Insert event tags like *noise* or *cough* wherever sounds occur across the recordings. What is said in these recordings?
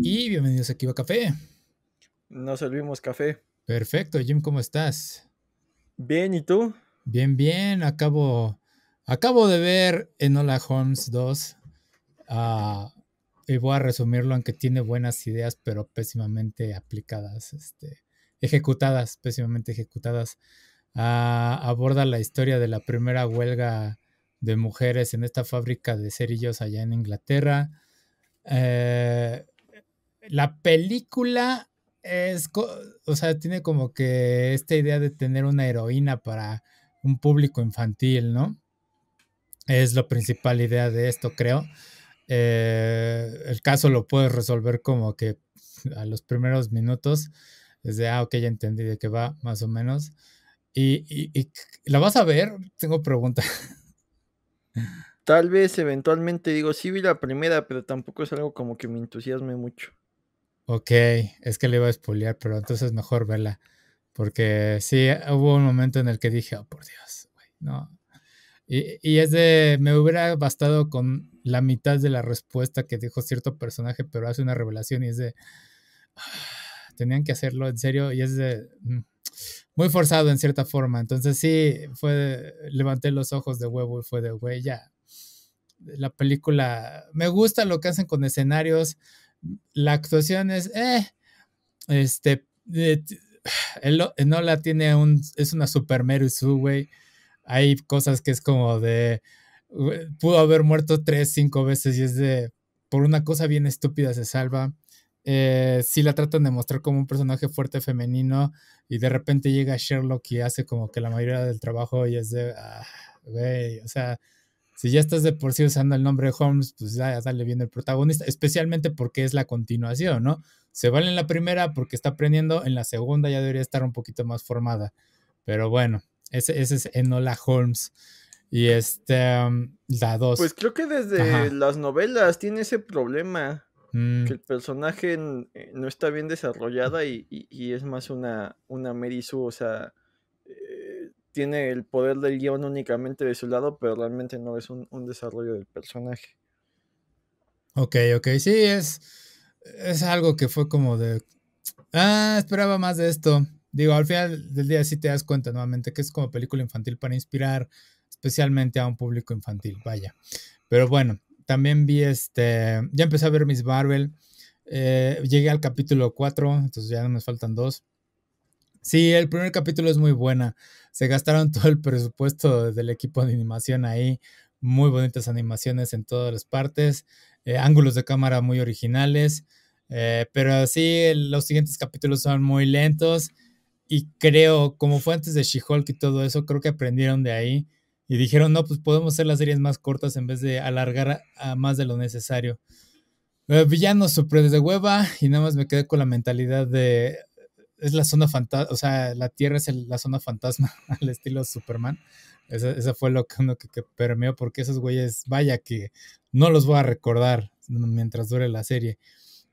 Y bienvenidos a Kiva Café. Nos servimos café. Perfecto, Jim, ¿cómo estás? Bien, ¿y tú? Bien, bien. Acabo, acabo de ver Enola Holmes 2. Ah, y voy a resumirlo, aunque tiene buenas ideas, pero pésimamente aplicadas, este, ejecutadas, pésimamente ejecutadas. Ah, aborda la historia de la primera huelga de mujeres en esta fábrica de cerillos allá en Inglaterra. Eh, la película es, o sea, tiene como que esta idea de tener una heroína para un público infantil, ¿no? Es la principal idea de esto, creo. Eh, el caso lo puedes resolver como que a los primeros minutos, desde, ah, ok, ya entendí de qué va, más o menos. Y, y la vas a ver, tengo pregunta. Tal vez eventualmente digo, sí vi la primera, pero tampoco es algo como que me entusiasme mucho. Ok, es que le iba a espolear, pero entonces mejor verla. Porque sí, hubo un momento en el que dije, oh, por Dios, güey, no. Y, es de, me hubiera bastado con la mitad de la respuesta que dijo cierto personaje, pero hace una revelación y es de, ah, tenían que hacerlo en serio y es de, mm, muy forzado en cierta forma. Entonces sí, fue, levanté los ojos de huevo y fue de, güey, ya. La película, me gusta lo que hacen con escenarios, la actuación es, eh, este, no la tiene un, es una super güey. Hay cosas que es como de, pudo haber muerto tres, cinco veces y es de, por una cosa bien estúpida se salva. si eh, sí la tratan de mostrar como un personaje fuerte femenino y de repente llega Sherlock y hace como que la mayoría del trabajo y es de, ah, güey, o sea, si ya estás de por sí usando el nombre Holmes, pues ya dale bien el protagonista, especialmente porque es la continuación, ¿no? Se vale en la primera porque está aprendiendo, en la segunda ya debería estar un poquito más formada. Pero bueno, ese, es Enola Holmes. Y este, um, la dos. Pues creo que desde las novelas tiene ese problema. Mm. Que el personaje eh, no está bien desarrollada y, es más una, una Mary Sue, o sea, tiene el poder del guión únicamente de su lado, pero realmente no es un, desarrollo del personaje. Ok, ok, sí, es, es algo que fue como de, ah, esperaba más de esto. Digo, al final del día sí te das cuenta nuevamente que es como película infantil para inspirar especialmente a un público infantil, vaya. Pero bueno, también vi este, ya empecé a ver Miss Marvel, eh, llegué al capítulo 4, entonces ya no me faltan dos. Sí, el primer capítulo es muy buena. Se gastaron *laughs* todo el presupuesto del equipo de animación ahí. Muy bonitas animaciones en todas las partes. Eh, ángulos de cámara muy originales. Eh, pero sí, los siguientes capítulos son muy lentos. Y creo, como fue antes de She-Hulk y todo eso, creo que aprendieron de ahí. Y dijeron, no, pues podemos hacer las series más cortas en vez de alargar a, más de lo necesario. Eh, villanos super de hueva y nada más me quedé con la mentalidad de es la zona fantasma, o sea, la Tierra es la zona fantasma *laughs* al estilo Superman. Eso fue lo que, permeó, porque esos güeyes, vaya que no los voy a recordar mientras dure la serie.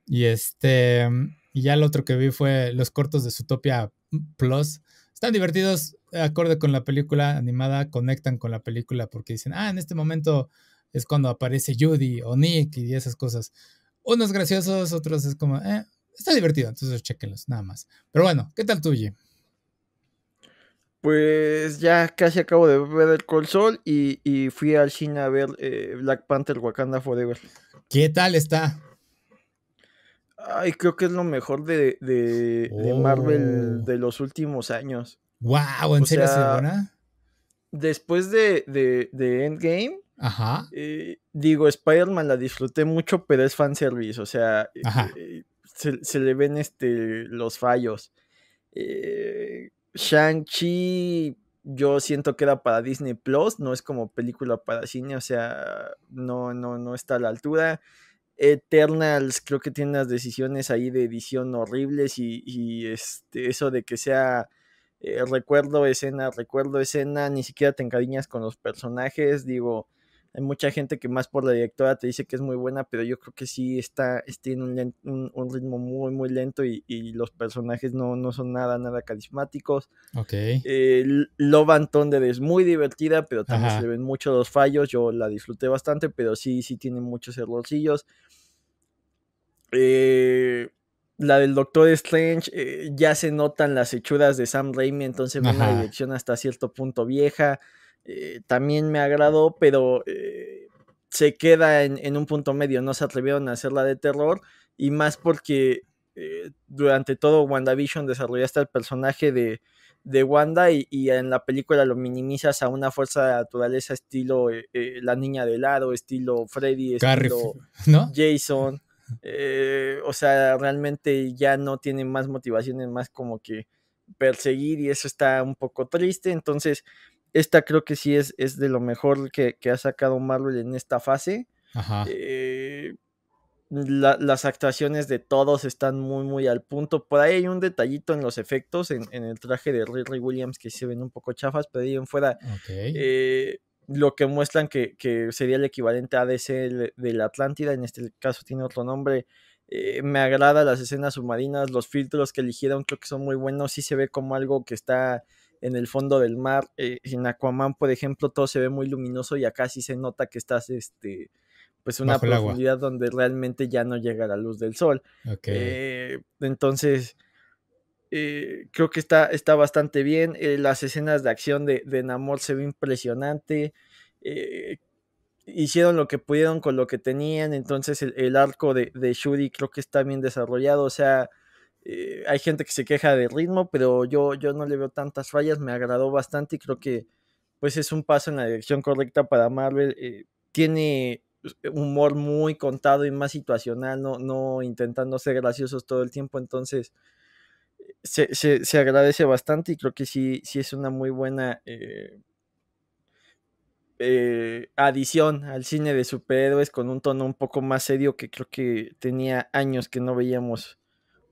Y este, y ya lo otro que vi fue los cortos de Zootopia Plus. Están divertidos, acorde con la película animada, conectan con la película porque dicen, ah, en este momento es cuando aparece Judy o Nick y esas cosas. Unos graciosos, otros es como, eh, está divertido, entonces chequenlos, nada más. Pero bueno, ¿qué tal tuyo? Pues ya casi acabo de ver el console y, y fui al cine a ver eh, Black Panther Wakanda Forever. ¿Qué tal está? Ay, creo que es lo mejor de, de, Marvel oh. de los últimos años. ¡Wow! ¿En serio señora? Después de, de Endgame, Ajá. Eh, digo, Spider-Man la disfruté mucho, pero es fanservice. O sea, Ajá. Eh, se, le ven este, los fallos. Eh, Shang-Chi yo siento que era para Disney Plus, no es como película para cine, o sea, no, no, no está a la altura. Eternals creo que tiene unas decisiones ahí de edición horribles y, este, eso de que sea eh, recuerdo escena, recuerdo escena, ni siquiera te encariñas con los personajes, digo, hay mucha gente que más por la directora te dice que es muy buena, pero yo creo que sí está, tiene un, ritmo muy, muy lento y, los personajes no, son nada, nada carismáticos. Ok. Eh, Love Thunder es muy divertida, pero también se ven muchos los fallos. Yo la disfruté bastante, pero sí, sí tiene muchos errorcillos. Eh, la del Doctor Strange, eh, ya se notan las hechuras de Sam Raimi, entonces en una dirección hasta cierto punto vieja. Eh, también me agradó, pero eh, se queda en, un punto medio, no se atrevieron a hacerla de terror y más porque eh, durante todo WandaVision desarrollaste el personaje de, de Wanda y, en la película lo minimizas a una fuerza de naturaleza estilo la niña de Lado, estilo Freddy, estilo Jason. o sea, realmente ya no tiene más motivaciones, más como que perseguir y eso está un poco triste. Entonces, esta creo que sí es, es de lo mejor que, ha sacado Marvel en esta fase. Ajá. Eh, las actuaciones de todos están muy, muy al punto. Por ahí hay un detallito en los efectos, en, el traje de Riri Williams, que se ven un poco chafas, pero ahí en fuera. Eh, lo que muestran que, sería el equivalente a ADC de, la Atlántida, en este caso tiene otro nombre. Eh, me agrada las escenas submarinas, los filtros que eligieron creo que son muy buenos, sí se ve como algo que está en el fondo del mar. Eh, en Aquaman, por ejemplo, todo se ve muy luminoso y acá sí se nota que estás, este, pues una profundidad donde realmente ya no llega la luz del sol. Eh, entonces, eh, creo que está, está bastante bien. las escenas de acción de, de Namor se ve impresionante. hicieron lo que pudieron con lo que tenían. Entonces, el, arco de, de, Shuri creo que está bien desarrollado. O sea, eh, hay gente que se queja del ritmo, pero yo, yo no le veo tantas fallas, me agradó bastante y creo que pues es un paso en la dirección correcta para Marvel. Eh, tiene pues, eh, humor muy contado y más situacional, no, intentando ser graciosos todo el tiempo, entonces se, agradece bastante y creo que sí, sí es una muy buena adición al cine de superhéroes con un tono un poco más serio que creo que tenía años que no veíamos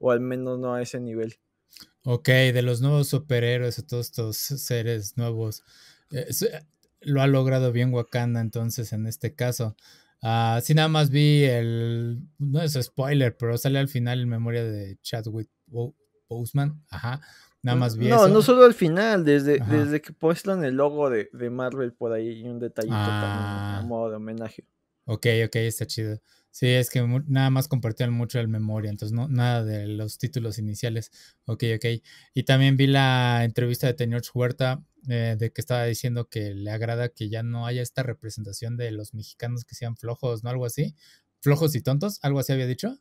o al menos no a ese nivel. Ok, de los nuevos superhéroes, o todos estos seres nuevos, eh, lo ha logrado bien Wakanda entonces en este caso. Ah, sí, nada más vi el, no es spoiler, pero sale al final en memoria de Chadwick Boseman, ajá, nada más vi No, eso. no solo al final, desde, desde que pusieron el logo de, de, Marvel por ahí y un detallito también, a ah. modo de homenaje. Ok, ok, está chido. Sí, es que nada más compartían mucho el memoria, entonces no, nada de los títulos iniciales. Ok, ok. Y también vi la entrevista de Tenor Huerta, eh, de que estaba diciendo que le agrada que ya no haya esta representación de los mexicanos que sean flojos, ¿no? Algo así. Flojos y tontos, algo así había dicho.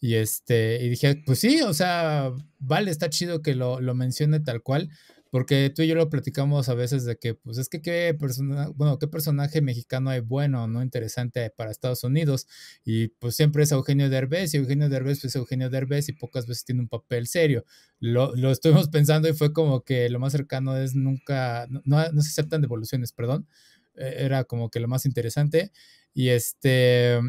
Y este, y dije, pues sí, o sea, vale, está chido que lo, lo mencione tal cual. Porque tú y yo lo platicamos a veces de que, pues es que qué, persona, bueno, qué personaje mexicano hay bueno, ¿no? Interesante para Estados Unidos. Y pues siempre es Eugenio Derbez y Eugenio Derbez es Eugenio Derbez y pocas veces tiene un papel serio. Lo, estuvimos pensando y fue como que lo más cercano es nunca, no, no se aceptan devoluciones, perdón. E, era como que lo más interesante. Y este,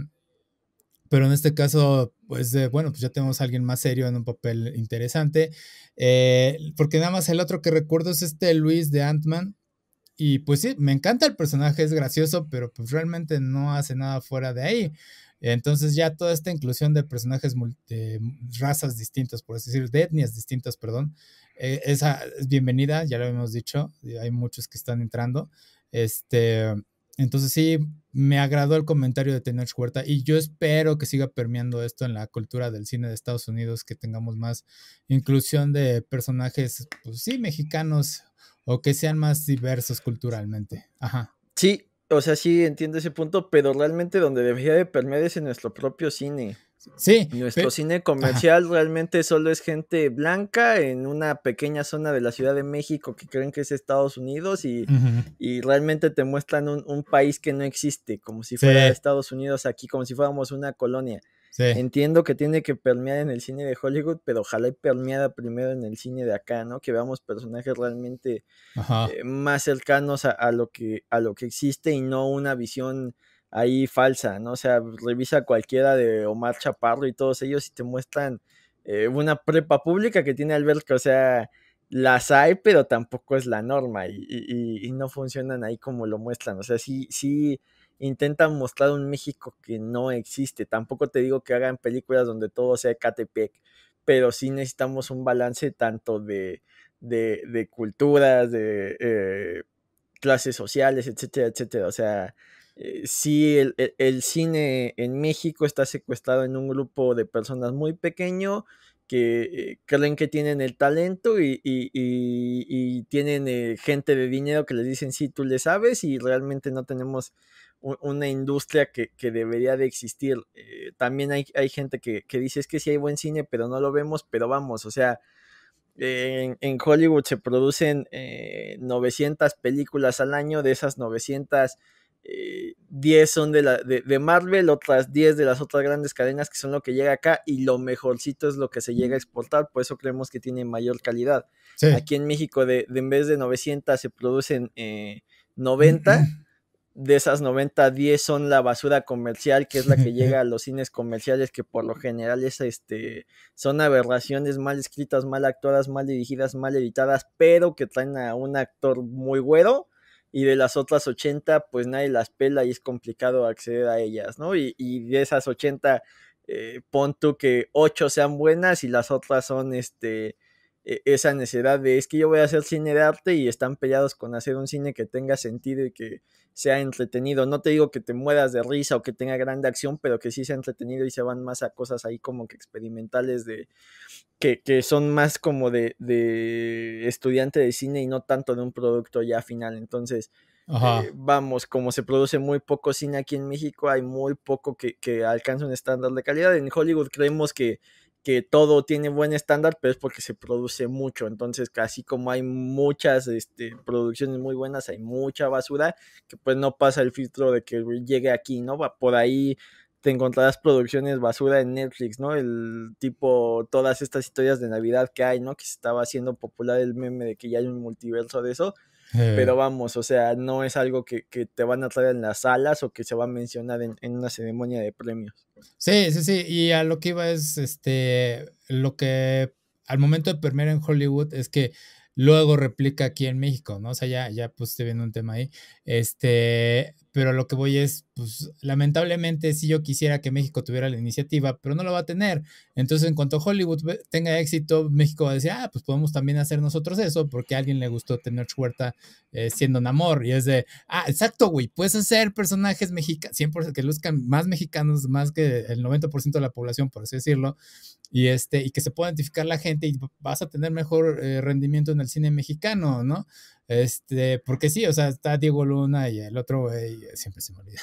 pero en este caso, pues bueno, pues ya tenemos a alguien más serio en un papel interesante, eh, porque nada más el otro que recuerdo es este Luis de Ant-Man, y pues sí, me encanta el personaje, es gracioso, pero pues realmente no hace nada fuera de ahí. Entonces ya toda esta inclusión de personajes de razas distintas, por así decir, de etnias distintas, perdón, eh, esa es bienvenida, ya lo hemos dicho, hay muchos que están entrando. Este, entonces sí, me agradó el comentario de tener Huerta y yo espero que siga permeando esto en la cultura del cine de Estados Unidos, que tengamos más inclusión de personajes, pues sí, mexicanos o que sean más diversos culturalmente. Ajá. Sí, o sea, sí entiendo ese punto, pero realmente donde debería de permear es en nuestro propio cine. Nuestro cine comercial realmente solo es gente blanca en una pequeña zona de la Ciudad de México que creen que es Estados Unidos y, realmente te muestran un, país que no existe, como si fuera Estados Unidos aquí, como si fuéramos una colonia. Entiendo que tiene que permear en el cine de Hollywood, pero ojalá y permeada primero en el cine de acá, ¿no? Que veamos personajes realmente eh, más cercanos a, a, lo que, a lo que existe y no una visión ahí falsa, ¿no? O sea, revisa cualquiera de Omar Chaparro y todos ellos y te muestran eh, una prepa pública que tiene Alberca, o sea, las hay, pero tampoco es la norma y, no funcionan ahí como lo muestran, o sea, sí, sí intentan mostrar un México que no existe, tampoco te digo que hagan películas donde todo sea Catepec, pero sí necesitamos un balance tanto de, de, de culturas, de... Eh, clases sociales, etcétera, etcétera. O sea, eh, si el, cine en México está secuestrado en un grupo de personas muy pequeño que eh, creen que tienen el talento y, tienen eh, gente de dinero que les dicen sí, tú le sabes y realmente no tenemos una industria que, debería de existir. también hay, gente que, que, dice es que sí hay buen cine, pero no lo vemos, pero vamos, o sea, en, Hollywood se producen 900 películas al año, de esas 900 10 eh, son de, la, de, Marvel, otras 10 de las otras grandes cadenas que son lo que llega acá y lo mejorcito es lo que se llega a exportar, por eso creemos que tiene mayor calidad. Aquí en México de, en vez de 900 se producen 90. Eh, de esas 90, 10 son la basura comercial, que es la que *laughs* llega a los cines comerciales, que por lo general es, este, son aberraciones mal escritas, mal actuadas, mal dirigidas, mal editadas, pero que traen a un actor muy güero y de las otras 80 pues nadie las pela y es complicado acceder a ellas, ¿no? Y, y de esas 80 eh, pon tú que 8 sean buenas y las otras son este e-, esa necesidad de es que yo voy a hacer cine de arte y están peleados con hacer un cine que tenga sentido y que sea entretenido. No te digo que te mueras de risa o que tenga grande acción, pero que sí sea entretenido y se van más a cosas ahí como que experimentales de que, son más como de, de, estudiante de cine y no tanto de un producto ya final. Entonces, eh, vamos, como se produce muy poco cine aquí en México, hay muy poco que, que alcanza un estándar de calidad. En Hollywood creemos que que todo tiene buen estándar, pero es porque se produce mucho. Entonces, casi como hay muchas este, producciones muy buenas, hay mucha basura que pues no pasa el filtro de que llegue aquí, ¿no? va Por ahí te encontrarás producciones basura en Netflix, ¿no? El tipo, todas estas historias de Navidad que hay, ¿no? Que se estaba haciendo popular el meme de que ya hay un multiverso de eso. Eh. Pero vamos, o sea, no es algo que, te van a traer en las salas o que se va a mencionar en, en, una ceremonia de premios. Sí, sí, sí. Y a lo que iba es, este, lo que al momento de primero en Hollywood es que luego replica aquí en México, ¿no? O sea, ya, ya pues te viendo un tema ahí. Este, pero lo que voy es, pues lamentablemente si yo quisiera que México tuviera la iniciativa, pero no lo va a tener. Entonces, en cuanto Hollywood tenga éxito, México va a decir, ah, pues podemos también hacer nosotros eso, porque a alguien le gustó tener Huerta eh, siendo siendo amor. Y es de, ah, exacto, güey, puedes hacer personajes mexicanos, siempre que luzcan más mexicanos, más que el 90% de la población, por así decirlo, y, este, y que se pueda identificar la gente y vas a tener mejor eh, rendimiento en el cine mexicano, ¿no? Este, porque sí, o sea, está Diego Luna y el otro eh, siempre se me olvida,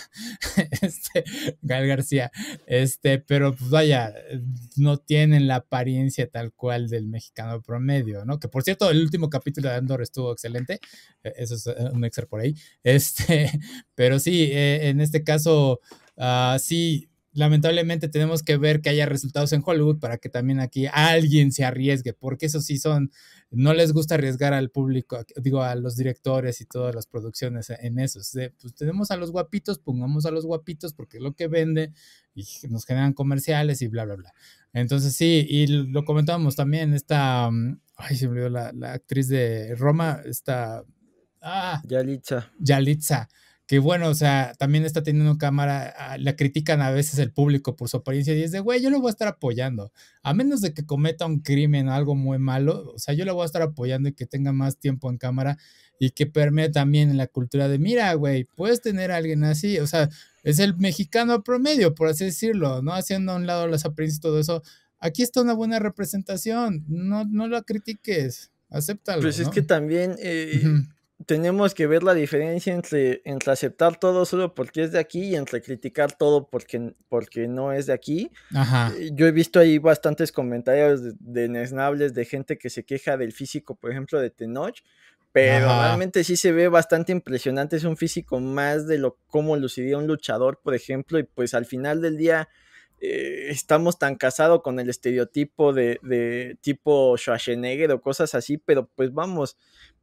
*laughs* este, Gal García, este, pero pues vaya, no tienen la apariencia tal cual del mexicano promedio, ¿no? Que por cierto, el último capítulo de Andor estuvo excelente, e, eso es eh, un extra por ahí, *laughs* este, pero sí, eh, en este caso, uh, sí, lamentablemente tenemos que ver que haya resultados en Hollywood para que también aquí alguien se arriesgue, porque eso sí son, no les gusta arriesgar al público, digo, a los directores y todas las producciones en eso. Pues tenemos a los guapitos, pongamos a los guapitos porque es lo que vende y nos generan comerciales y bla, bla, bla. Entonces sí, y lo comentábamos también, esta, mm, ay, se me olvidó la, actriz de Roma, esta... Ah, Yalitza. Yalitza que bueno, o sea, también está teniendo cámara, ah, la critican a veces el público por su apariencia y es de, güey, yo lo voy a estar apoyando, a menos de que cometa un crimen o algo muy malo, o sea, yo lo voy a estar apoyando y que tenga más tiempo en cámara y que permee también en la cultura de, mira, güey, puedes tener a alguien así, o sea, es el mexicano promedio, por así decirlo, ¿no? Haciendo a un lado las apariencias y todo eso, aquí está una buena representación, no, no lo critiques, acéptalo. Pues es que también... Eh, tenemos que ver la diferencia entre, entre aceptar todo solo porque es de aquí y entre criticar todo porque, porque no es de aquí. Eh, yo he visto ahí bastantes comentarios de, Nesnables... de gente que se queja del físico, por ejemplo, de Tenoch, pero realmente sí se ve bastante impresionante. Es un físico más de lo como luciría un luchador, por ejemplo, y pues al final del día. Eh, estamos tan casados con el estereotipo de, de tipo Schwarzenegger o cosas así, pero pues vamos,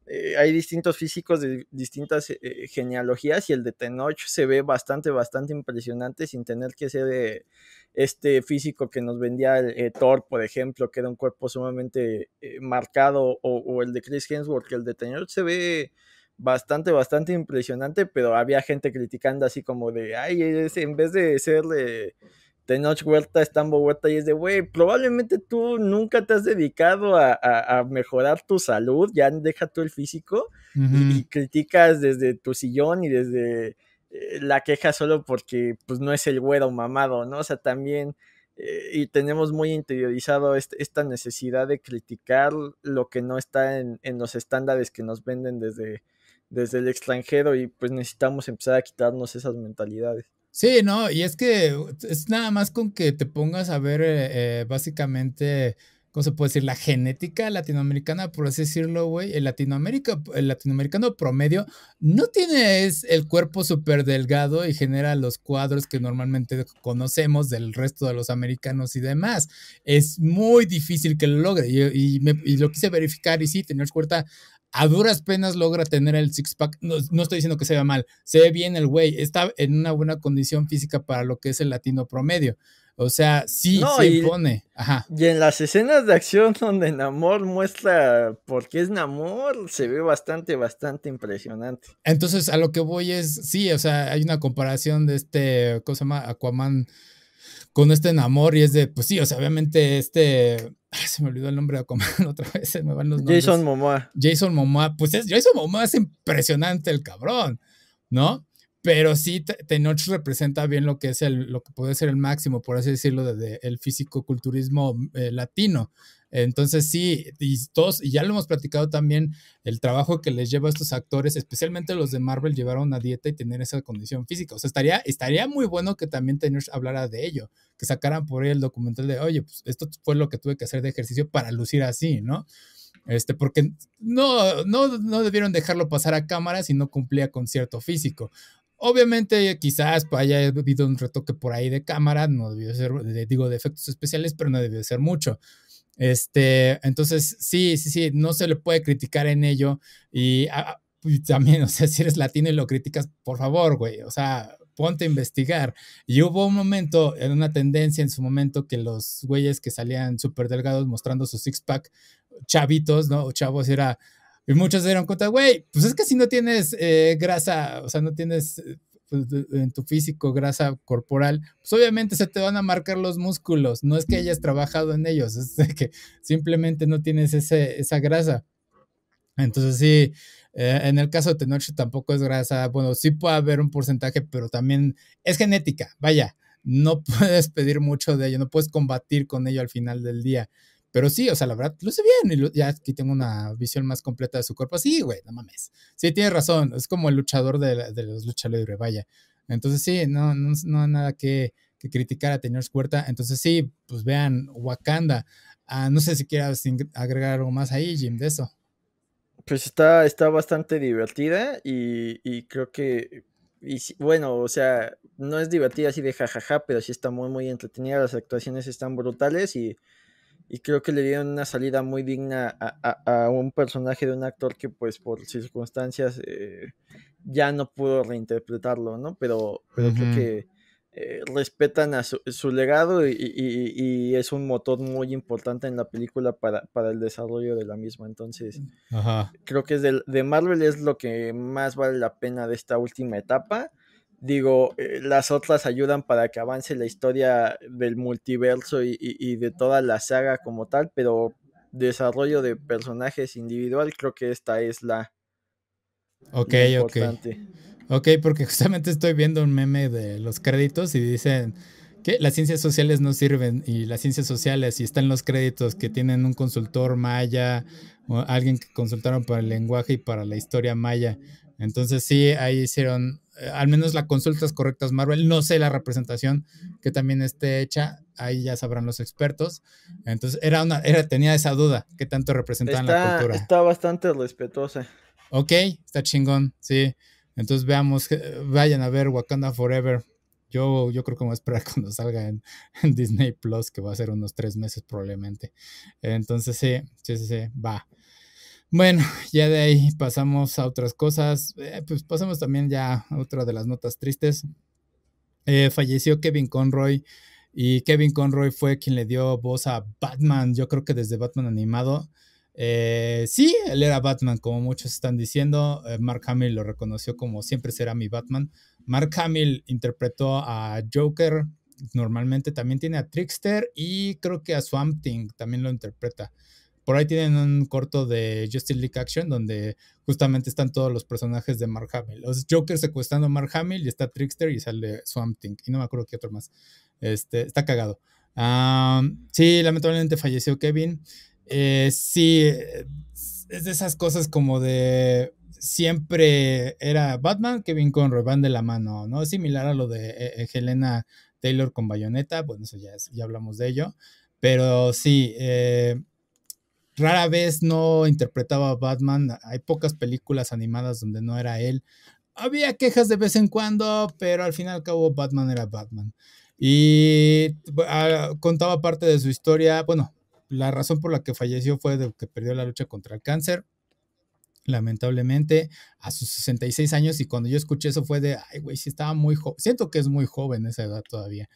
eh, hay distintos físicos de distintas eh, eh, genealogías y el de Tenoch se ve bastante, bastante impresionante sin tener que ser este físico que nos vendía el Thor, por ejemplo, que era un cuerpo sumamente marcado, o, el de Chris Hemsworth, que el de Tenoch se ve bastante, bastante impresionante, pero había gente criticando así como de, ay, en vez de ser Tenoch Huerta, Estambo Huerta, y es de, güey, probablemente tú nunca te has dedicado a, mejorar tu salud, ya deja tú el físico, y, criticas desde tu sillón y desde eh, la queja solo porque pues no es el güero mamado, ¿no? O sea, también, eh, y tenemos muy interiorizado este, esta necesidad de criticar lo que no está en, en los estándares que nos venden desde, desde el extranjero, y pues necesitamos empezar a quitarnos esas mentalidades. Sí, no, y es que es nada más con que te pongas a ver eh, eh, básicamente, ¿cómo se puede decir? La genética latinoamericana, por así decirlo, güey. El, Latinoamérica, el latinoamericano promedio no tiene el cuerpo súper delgado y genera los cuadros que normalmente conocemos del resto de los americanos y demás. Es muy difícil que lo logre. Y, y, lo quise verificar y sí, tener cuenta a duras penas logra tener el six-pack. No, estoy diciendo que se vea mal, se ve bien el güey, está en una buena condición física para lo que es el latino promedio. O sea, sí se impone. Ajá. Y en las escenas de acción donde Namor muestra por qué es Namor, se ve bastante, bastante impresionante. Entonces, a lo que voy es, sí, o sea, hay una comparación de este, ¿cómo se llama? Aquaman con este Namor y es de, pues sí, o sea, obviamente este se me olvidó el nombre de Aquaman *laughs* otra vez, me van los nombres. Jason Momoa. Jason Momoa, pues es, Jason Momoa es impresionante el cabrón, ¿no? pero sí Tenoch representa bien lo que es el, lo que puede ser el máximo, por así decirlo, del el físico-culturismo mm, eh, latino. Entonces sí, y todos, y ya lo hemos platicado también, el trabajo que les lleva a estos actores, especialmente los de Marvel, llevar a una dieta y tener esa condición física. O sea, estaría, estaría muy bueno que también Tenoch hablara de ello, que sacaran por ahí el documental de, oye, pues esto fue lo que tuve que hacer de ejercicio para lucir así, ¿no? Este, porque no, no, no debieron dejarlo pasar a cámara si no cumplía con cierto físico. Obviamente, quizás pues, haya habido un retoque por ahí de cámara, no debió ser, digo, de efectos especiales, pero no debió ser mucho. Este, entonces, sí, sí, sí, no se le puede criticar en ello. Y ah, ah, también, *laughs* o sea, si eres latino y lo criticas, por favor, güey, o sea, ponte a investigar. Y hubo un momento, en una tendencia en su momento, que los güeyes que salían súper delgados mostrando su six-pack, chavitos, ¿no? O chavos, era, y muchos se dieron cuenta, güey, pues es que si no tienes eh, grasa, o sea, no tienes eh, pues, en tu físico grasa corporal, pues obviamente se te van a marcar los músculos. No es que hayas trabajado en ellos, es que simplemente no tienes ese, esa grasa. Entonces sí, eh, en el caso de Tenoch tampoco es grasa. Bueno, sí puede haber un porcentaje, pero también es genética. Vaya, no *laughs* puedes pedir mucho de ello, no puedes combatir con ello al final del día. Pero sí, o sea, la verdad, luce bien. Y ya aquí tengo una visión más completa de su cuerpo. Sí, güey, no mames. Sí, tienes razón. Es como el luchador de, los luchadores de vaya. Entonces, sí, no, no, no hay nada que, criticar a Tener Puerta. Entonces, sí, pues vean Wakanda. Ah, no sé si quieras agregar algo más ahí, Jim, de eso. Pues está, está bastante divertida y, y creo que y bueno, o sea, no es divertida así de jajaja, pero sí está muy, muy entretenida. Las actuaciones están brutales y y creo que le dieron una salida muy digna a, un personaje de un actor que pues por circunstancias eh, ya no pudo reinterpretarlo, ¿no? Pero, creo que eh, respetan a su, su legado y, es un motor muy importante en la película para, el desarrollo de la misma. Entonces, creo que es de, de, Marvel es lo que más vale la pena de esta última etapa digo, eh, las otras ayudan para que avance la historia del multiverso y, de toda la saga como tal, pero desarrollo de personajes individual, creo que esta es la... Ok, importante. ok. Ok, porque *laughs* justamente estoy viendo un meme de los créditos y dicen que las ciencias sociales no sirven y las ciencias sociales y están los créditos que tienen un consultor maya o alguien que consultaron para el lenguaje y para la historia maya. Entonces sí, ahí hicieron eh, al menos las consultas correctas Marvel. No sé la representación que también esté hecha, ahí ya sabrán los expertos. Entonces era una, era, tenía esa duda, Qué tanto representaban la cultura. Está bastante respetuosa. Ok, está chingón, sí. Entonces veamos, eh, vayan a ver Wakanda Forever. Yo, yo creo que me voy a esperar *laughs* cuando salga en, Disney Plus, que va a ser unos tres meses probablemente. Entonces sí, sí, sí, sí, va. Bueno, ya de ahí pasamos a otras cosas. Eh, pues pasamos también ya a otra de las notas tristes. Eh, falleció Kevin Conroy y Kevin Conroy fue quien le dio voz a Batman, yo creo que desde Batman animado. Eh, sí, él era Batman, como muchos están diciendo. Mark Hamill lo reconoció como siempre será mi Batman. Mark Hamill interpretó a Joker, normalmente también tiene a Trickster y creo que a Swamp Thing también lo interpreta. Por ahí tienen un corto de Justice League Action donde justamente están todos los personajes de Mark Hamill. Los Joker secuestrando a Mark Hamill y está Trickster y sale Swamp Thing. Y no me acuerdo qué otro más. Este, está cagado. sí, lamentablemente falleció Kevin. Eh, sí, es de esas cosas como de siempre era Batman, Kevin con Revan de la mano, ¿no? Es similar a lo de eh, eh, Helena Taylor con bayoneta. bueno, eso ya, hablamos de ello, pero sí, rara vez no interpretaba a Batman. Hay pocas películas animadas donde no era él. Había quejas de vez en cuando, pero al fin y al cabo Batman era Batman. Y ah, contaba parte de su historia. Bueno, la razón por la que falleció fue de que perdió la lucha contra el cáncer. Lamentablemente, a sus 66 años, y cuando yo escuché eso fue de, ay, güey, si estaba muy joven. Siento que es muy joven esa edad todavía.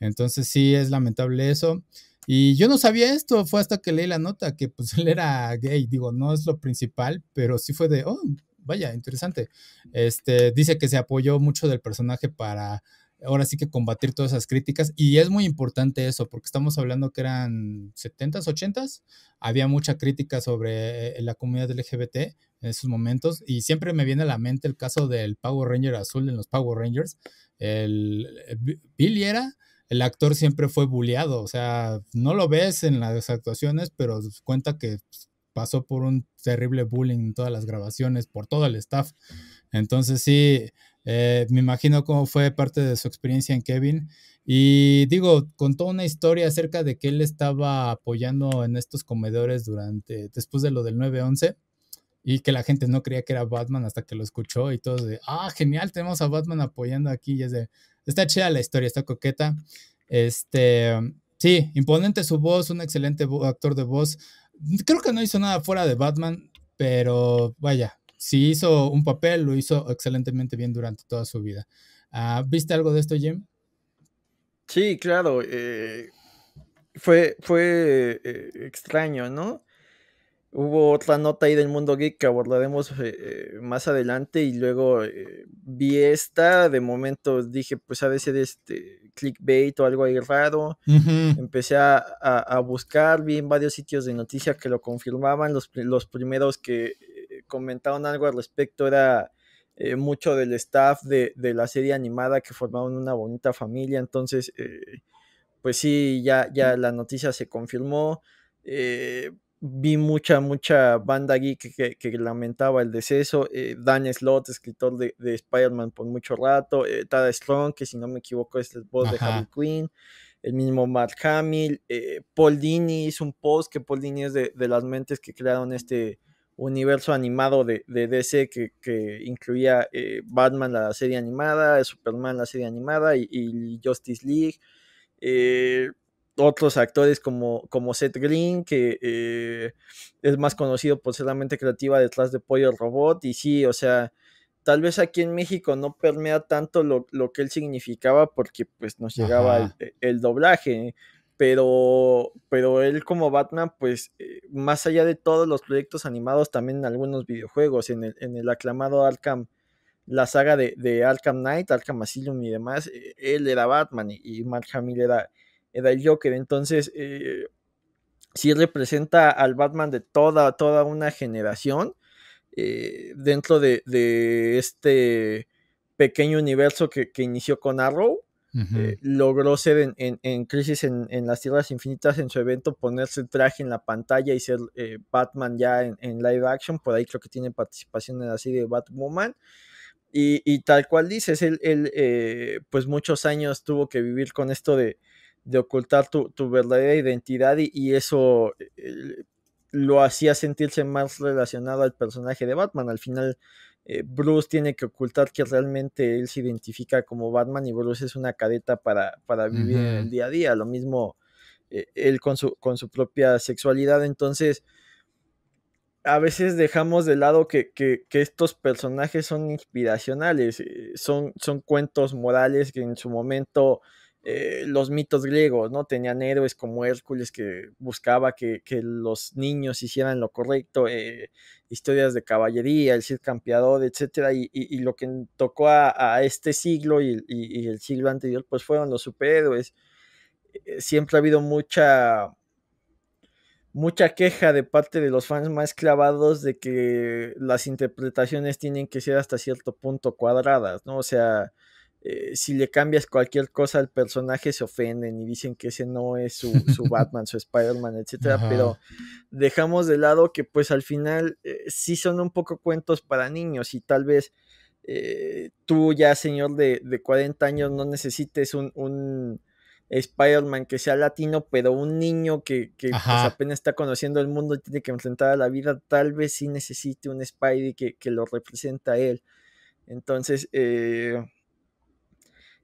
Entonces, sí, es lamentable eso. Y yo no sabía esto, fue hasta que leí la nota que pues *laughs* él era gay, digo, no es lo principal, pero sí fue de, oh, vaya, interesante. Este, dice que se apoyó mucho del personaje para ahora sí que combatir todas esas críticas y es muy importante eso porque estamos hablando que eran 70s, 80s, había mucha crítica sobre eh, la comunidad LGBT en esos momentos y siempre me viene a la mente el caso del Power Ranger azul en los Power Rangers, el eh, Billy era el actor siempre fue bulleado, o sea, no lo ves en las actuaciones, pero cuenta que pasó por un terrible bullying en todas las grabaciones, por todo el staff. Entonces sí, eh, me imagino cómo fue parte de su experiencia en Kevin. Y digo, contó una historia acerca de que él estaba apoyando en estos comedores durante, después de lo del 9-11 y que la gente no creía que era Batman hasta que lo escuchó y todos de, ah, genial, tenemos a Batman apoyando aquí y es de, está chida la historia, está coqueta. Este, sí, imponente su voz, un excelente actor de voz. Creo que no hizo nada fuera de Batman, pero vaya, si hizo un papel, lo hizo excelentemente bien durante toda su vida. Ah, ¿Viste algo de esto, Jim? Sí, claro. Eh, fue fue eh, extraño, ¿no? Hubo otra nota ahí del mundo geek que abordaremos eh, eh, más adelante y luego eh, vi esta, de momento dije, pues ha de ser este clickbait o algo ahí raro. Empecé a, buscar, vi en varios sitios de noticias que lo confirmaban, los, los primeros que comentaron algo al respecto era mucho del staff de, la serie animada que formaban una bonita familia, entonces, pues sí, ya, ya la noticia se confirmó. Eh, vi mucha, mucha banda geek que, lamentaba el deceso. Eh, Dan Slott, escritor de, Spider-Man por mucho rato. Eh, Tara Strong, que si no me equivoco es el voz de Harry Quinn. El mismo Matt Hamill. Eh, Paul Dini hizo un post que Paul Dini es de, las mentes que crearon este universo animado de, DC que, incluía eh, Batman, la serie animada, Superman, la serie animada y, Justice League. Eh, otros actores como, como Seth Green, que eh, es más conocido por ser la mente creativa detrás de Pollo Robot. Y sí, o sea, tal vez aquí en México no permea tanto lo, que él significaba porque pues nos llegaba el, doblaje. Pero, pero él como Batman, pues eh, más allá de todos los proyectos animados, también en algunos videojuegos, en el, aclamado Arkham la saga de, de, Arkham Knight, Arkham Asylum y demás, eh, él era Batman y, Mark Hamill era, era el Joker. Entonces, eh, sí representa al Batman de toda, toda una generación eh, dentro de, este pequeño universo que, inició con Arrow. Eh, logró ser en, Crisis en, las Tierras Infinitas en su evento, ponerse el traje en la pantalla y ser Batman ya en, live action. Por ahí creo que tiene participación en la serie de Batwoman. Y, y tal cual dices, él, pues muchos años tuvo que vivir con esto de, de ocultar tu, verdadera identidad y, eso eh, eh, lo hacía sentirse más relacionado al personaje de Batman. Al final, eh, Bruce tiene que ocultar que realmente él se identifica como Batman y Bruce es una careta para, vivir el día a día. Lo mismo él con su, con su propia sexualidad. Entonces, a veces dejamos de lado que, estos personajes son inspiracionales, son, son cuentos morales que en su momento eh, los mitos griegos, ¿no? Tenían héroes como Hércules que buscaba que, los niños hicieran lo correcto, eh, historias de caballería, el Cid Campeador, etcétera, y, lo que tocó a, este siglo y, el siglo anterior, pues fueron los superhéroes. Eh, siempre ha habido mucha mucha queja de parte de los fans más clavados de que las interpretaciones tienen que ser hasta cierto punto cuadradas, ¿no? O sea, eh, si le cambias cualquier cosa al personaje se ofenden y dicen que ese no es su, *laughs* Batman, su Spider-Man, etcétera, pero dejamos de lado que pues al final eh, sí son un poco cuentos para niños y tal vez eh, tú ya señor de, 40 años no necesites un, Spider-Man que sea latino, pero un niño que, pues, apenas está conociendo el mundo y tiene que enfrentar a la vida, tal vez sí necesite un Spidey que, lo representa a él. Entonces, eh,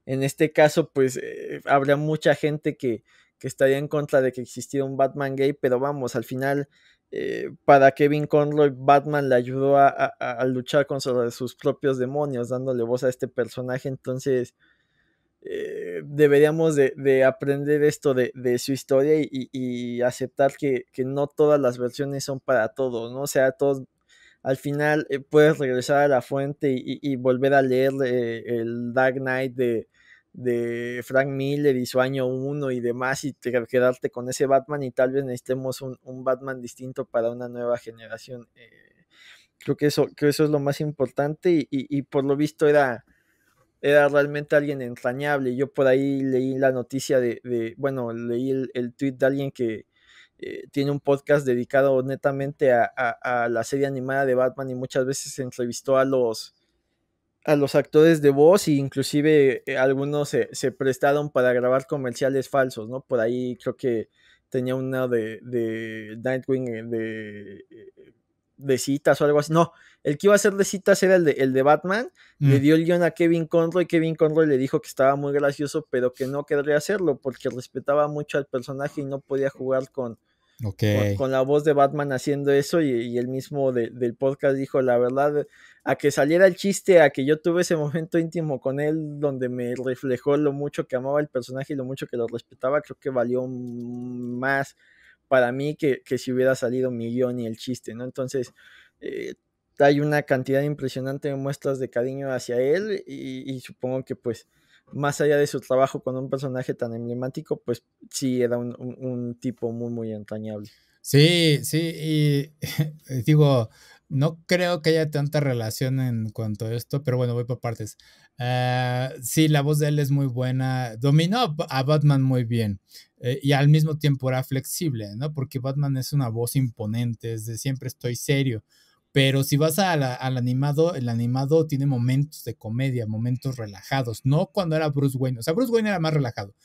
en este caso, pues eh, habría mucha gente que, estaría en contra de que existiera un Batman gay, pero vamos, al final, eh, para Kevin Conroy, Batman le ayudó a, luchar contra sus propios demonios, dándole voz a este personaje, entonces... Eh, deberíamos de, aprender esto de, su historia y, aceptar que, que, no todas las versiones son para todos, ¿no? O sea, todos al final eh, puedes regresar a la fuente y, volver a leer eh, el Dark Knight de, Frank Miller y su año 1 y demás y quedarte con ese Batman y tal vez necesitemos un, Batman distinto para una nueva generación. Eh, creo, que eso, eso es lo más importante y, por lo visto era, era realmente alguien entrañable. Yo por ahí leí la noticia de, de bueno, leí el, el tweet de alguien que eh, tiene un podcast dedicado netamente a, la serie animada de Batman y muchas veces se entrevistó a los, a los actores de voz e inclusive eh, algunos se, prestaron para grabar comerciales falsos, ¿no? Por ahí creo que tenía una de, de Nightwing eh, de, de citas o algo así. No, el que iba a hacer de citas era el de, el de Batman. Le mm. dio el guión a Kevin Conroy. Kevin Conroy le dijo que estaba muy gracioso, pero que no querría hacerlo porque respetaba mucho al personaje y no podía jugar con, con, la voz de Batman haciendo eso y, el mismo del podcast dijo la verdad, a que saliera el chiste, a que yo tuve ese momento íntimo con él donde me reflejó lo mucho que amaba el personaje y lo mucho que lo respetaba, creo que valió más para mí que, si hubiera salido mi guión y el chiste, ¿no? Entonces, eh, hay una cantidad impresionante de muestras de cariño hacia él y supongo que pues más allá de su trabajo con un personaje tan emblemático, pues sí era un, tipo muy, muy entrañable. Sí, sí, y *laughs* eh, digo, no creo que haya tanta relación en cuanto a esto, pero bueno, voy por partes. Ah, sí, la voz de él es muy buena, dominó a Batman muy bien eh, y al mismo tiempo era flexible, ¿no? Porque Batman es una voz imponente, es de siempre estoy serio. Pero si vas al animado, el animado tiene momentos de comedia, momentos relajados, no cuando era Bruce Wayne. O sea, Bruce Wayne era más relajado,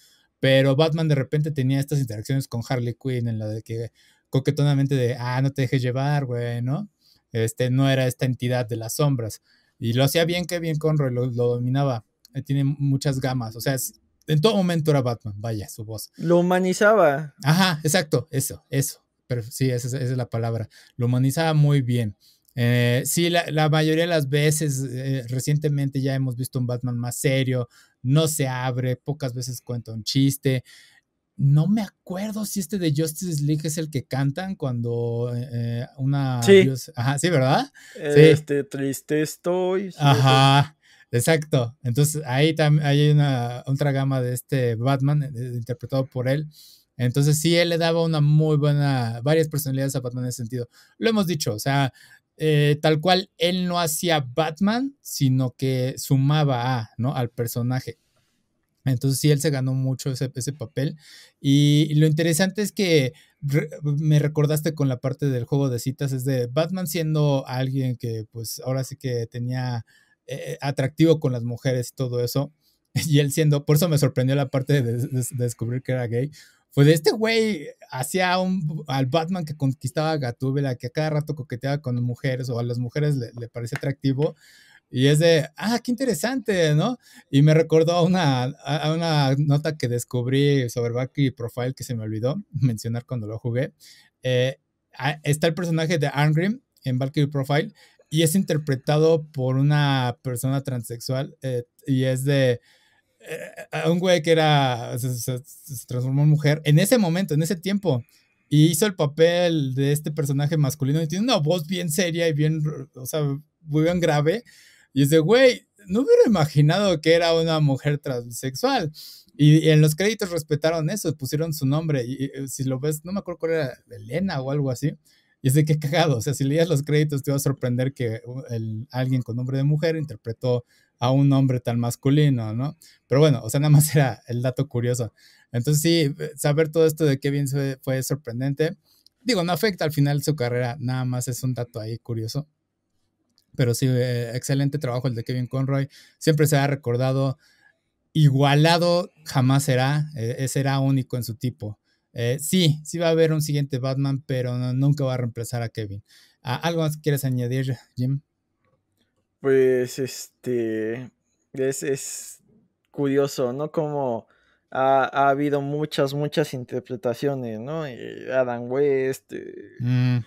pero Batman de repente tenía estas interacciones con Harley Quinn en la de que coquetonamente de, ah, no te dejes llevar, güey, ¿no? Este no era esta entidad de las sombras. Y lo hacía bien, que bien Conroy, lo, dominaba. Eh, tiene muchas gamas, o sea, en todo momento era Batman, vaya, su voz. Lo humanizaba. Ajá, exacto, eso, eso. Pero sí, esa, esa es la palabra. Lo humanizaba muy bien. Eh, sí, la, mayoría de las veces eh, recientemente ya hemos visto un Batman más serio, no se abre, pocas veces cuenta un chiste. No me acuerdo si este de Justice League es el que cantan cuando eh, una... Sí. Ajá, sí, ¿verdad? Este, triste estoy. Ajá. Exacto. Entonces ahí también hay una otra gama de este Batman interpretado por él. Entonces sí, él le daba una muy buena, varias personalidades a Batman en ese sentido. Lo hemos dicho, o sea, eh, tal cual él no hacía Batman, sino que sumaba a, ¿no? Al personaje. Entonces sí, él se ganó mucho ese, ese papel. Y, lo interesante es que me recordaste con la parte del juego de citas, es de Batman siendo alguien que pues ahora sí que tenía eh, atractivo con las mujeres y todo eso. *laughs* Y él siendo, por eso me sorprendió la parte de descubrir que era gay, fue pues, de este güey hacía un, al Batman que conquistaba a Gatúbela, que a cada rato coqueteaba con mujeres o a las mujeres le, parece atractivo. Y es de, ah, qué interesante, ¿no? Y me recordó a una, a una nota que descubrí sobre Valkyrie Profile que se me olvidó *laughs* mencionar cuando lo jugué. Eh, está el personaje de Arngrim en Valkyrie Profile y es interpretado por una persona transexual eh, y es de, a un güey que era, se, transformó en mujer en ese momento, en ese tiempo. Y hizo el papel de este personaje masculino y tiene una voz bien seria y bien, o sea, muy bien grave. Y dice, güey, no hubiera imaginado que era una mujer transexual. Y, en los créditos respetaron eso, pusieron su nombre. Y, eh, si lo ves, no me acuerdo cuál era, Elena o algo así. Y es de qué cagado. O sea, si leías los créditos, te iba a sorprender que uh, alguien con nombre de mujer interpretó a un hombre tan masculino, ¿no? Pero bueno, o sea, nada más era el dato curioso. Entonces sí, saber todo esto de Kevin fue, sorprendente. Digo, no afecta al final su carrera, nada más es un dato ahí curioso. Pero sí, eh, excelente trabajo el de Kevin Conroy. Siempre se ha recordado, igualado jamás será, eh, eh, será único en su tipo. sí, sí va a haber un siguiente Batman, pero nunca va a reemplazar a Kevin. ¿Algo más que quieres añadir, Jim? Pues este es, curioso, ¿no? Como ha, habido muchas, muchas interpretaciones, ¿no? Eh, Adam West, eh, mm.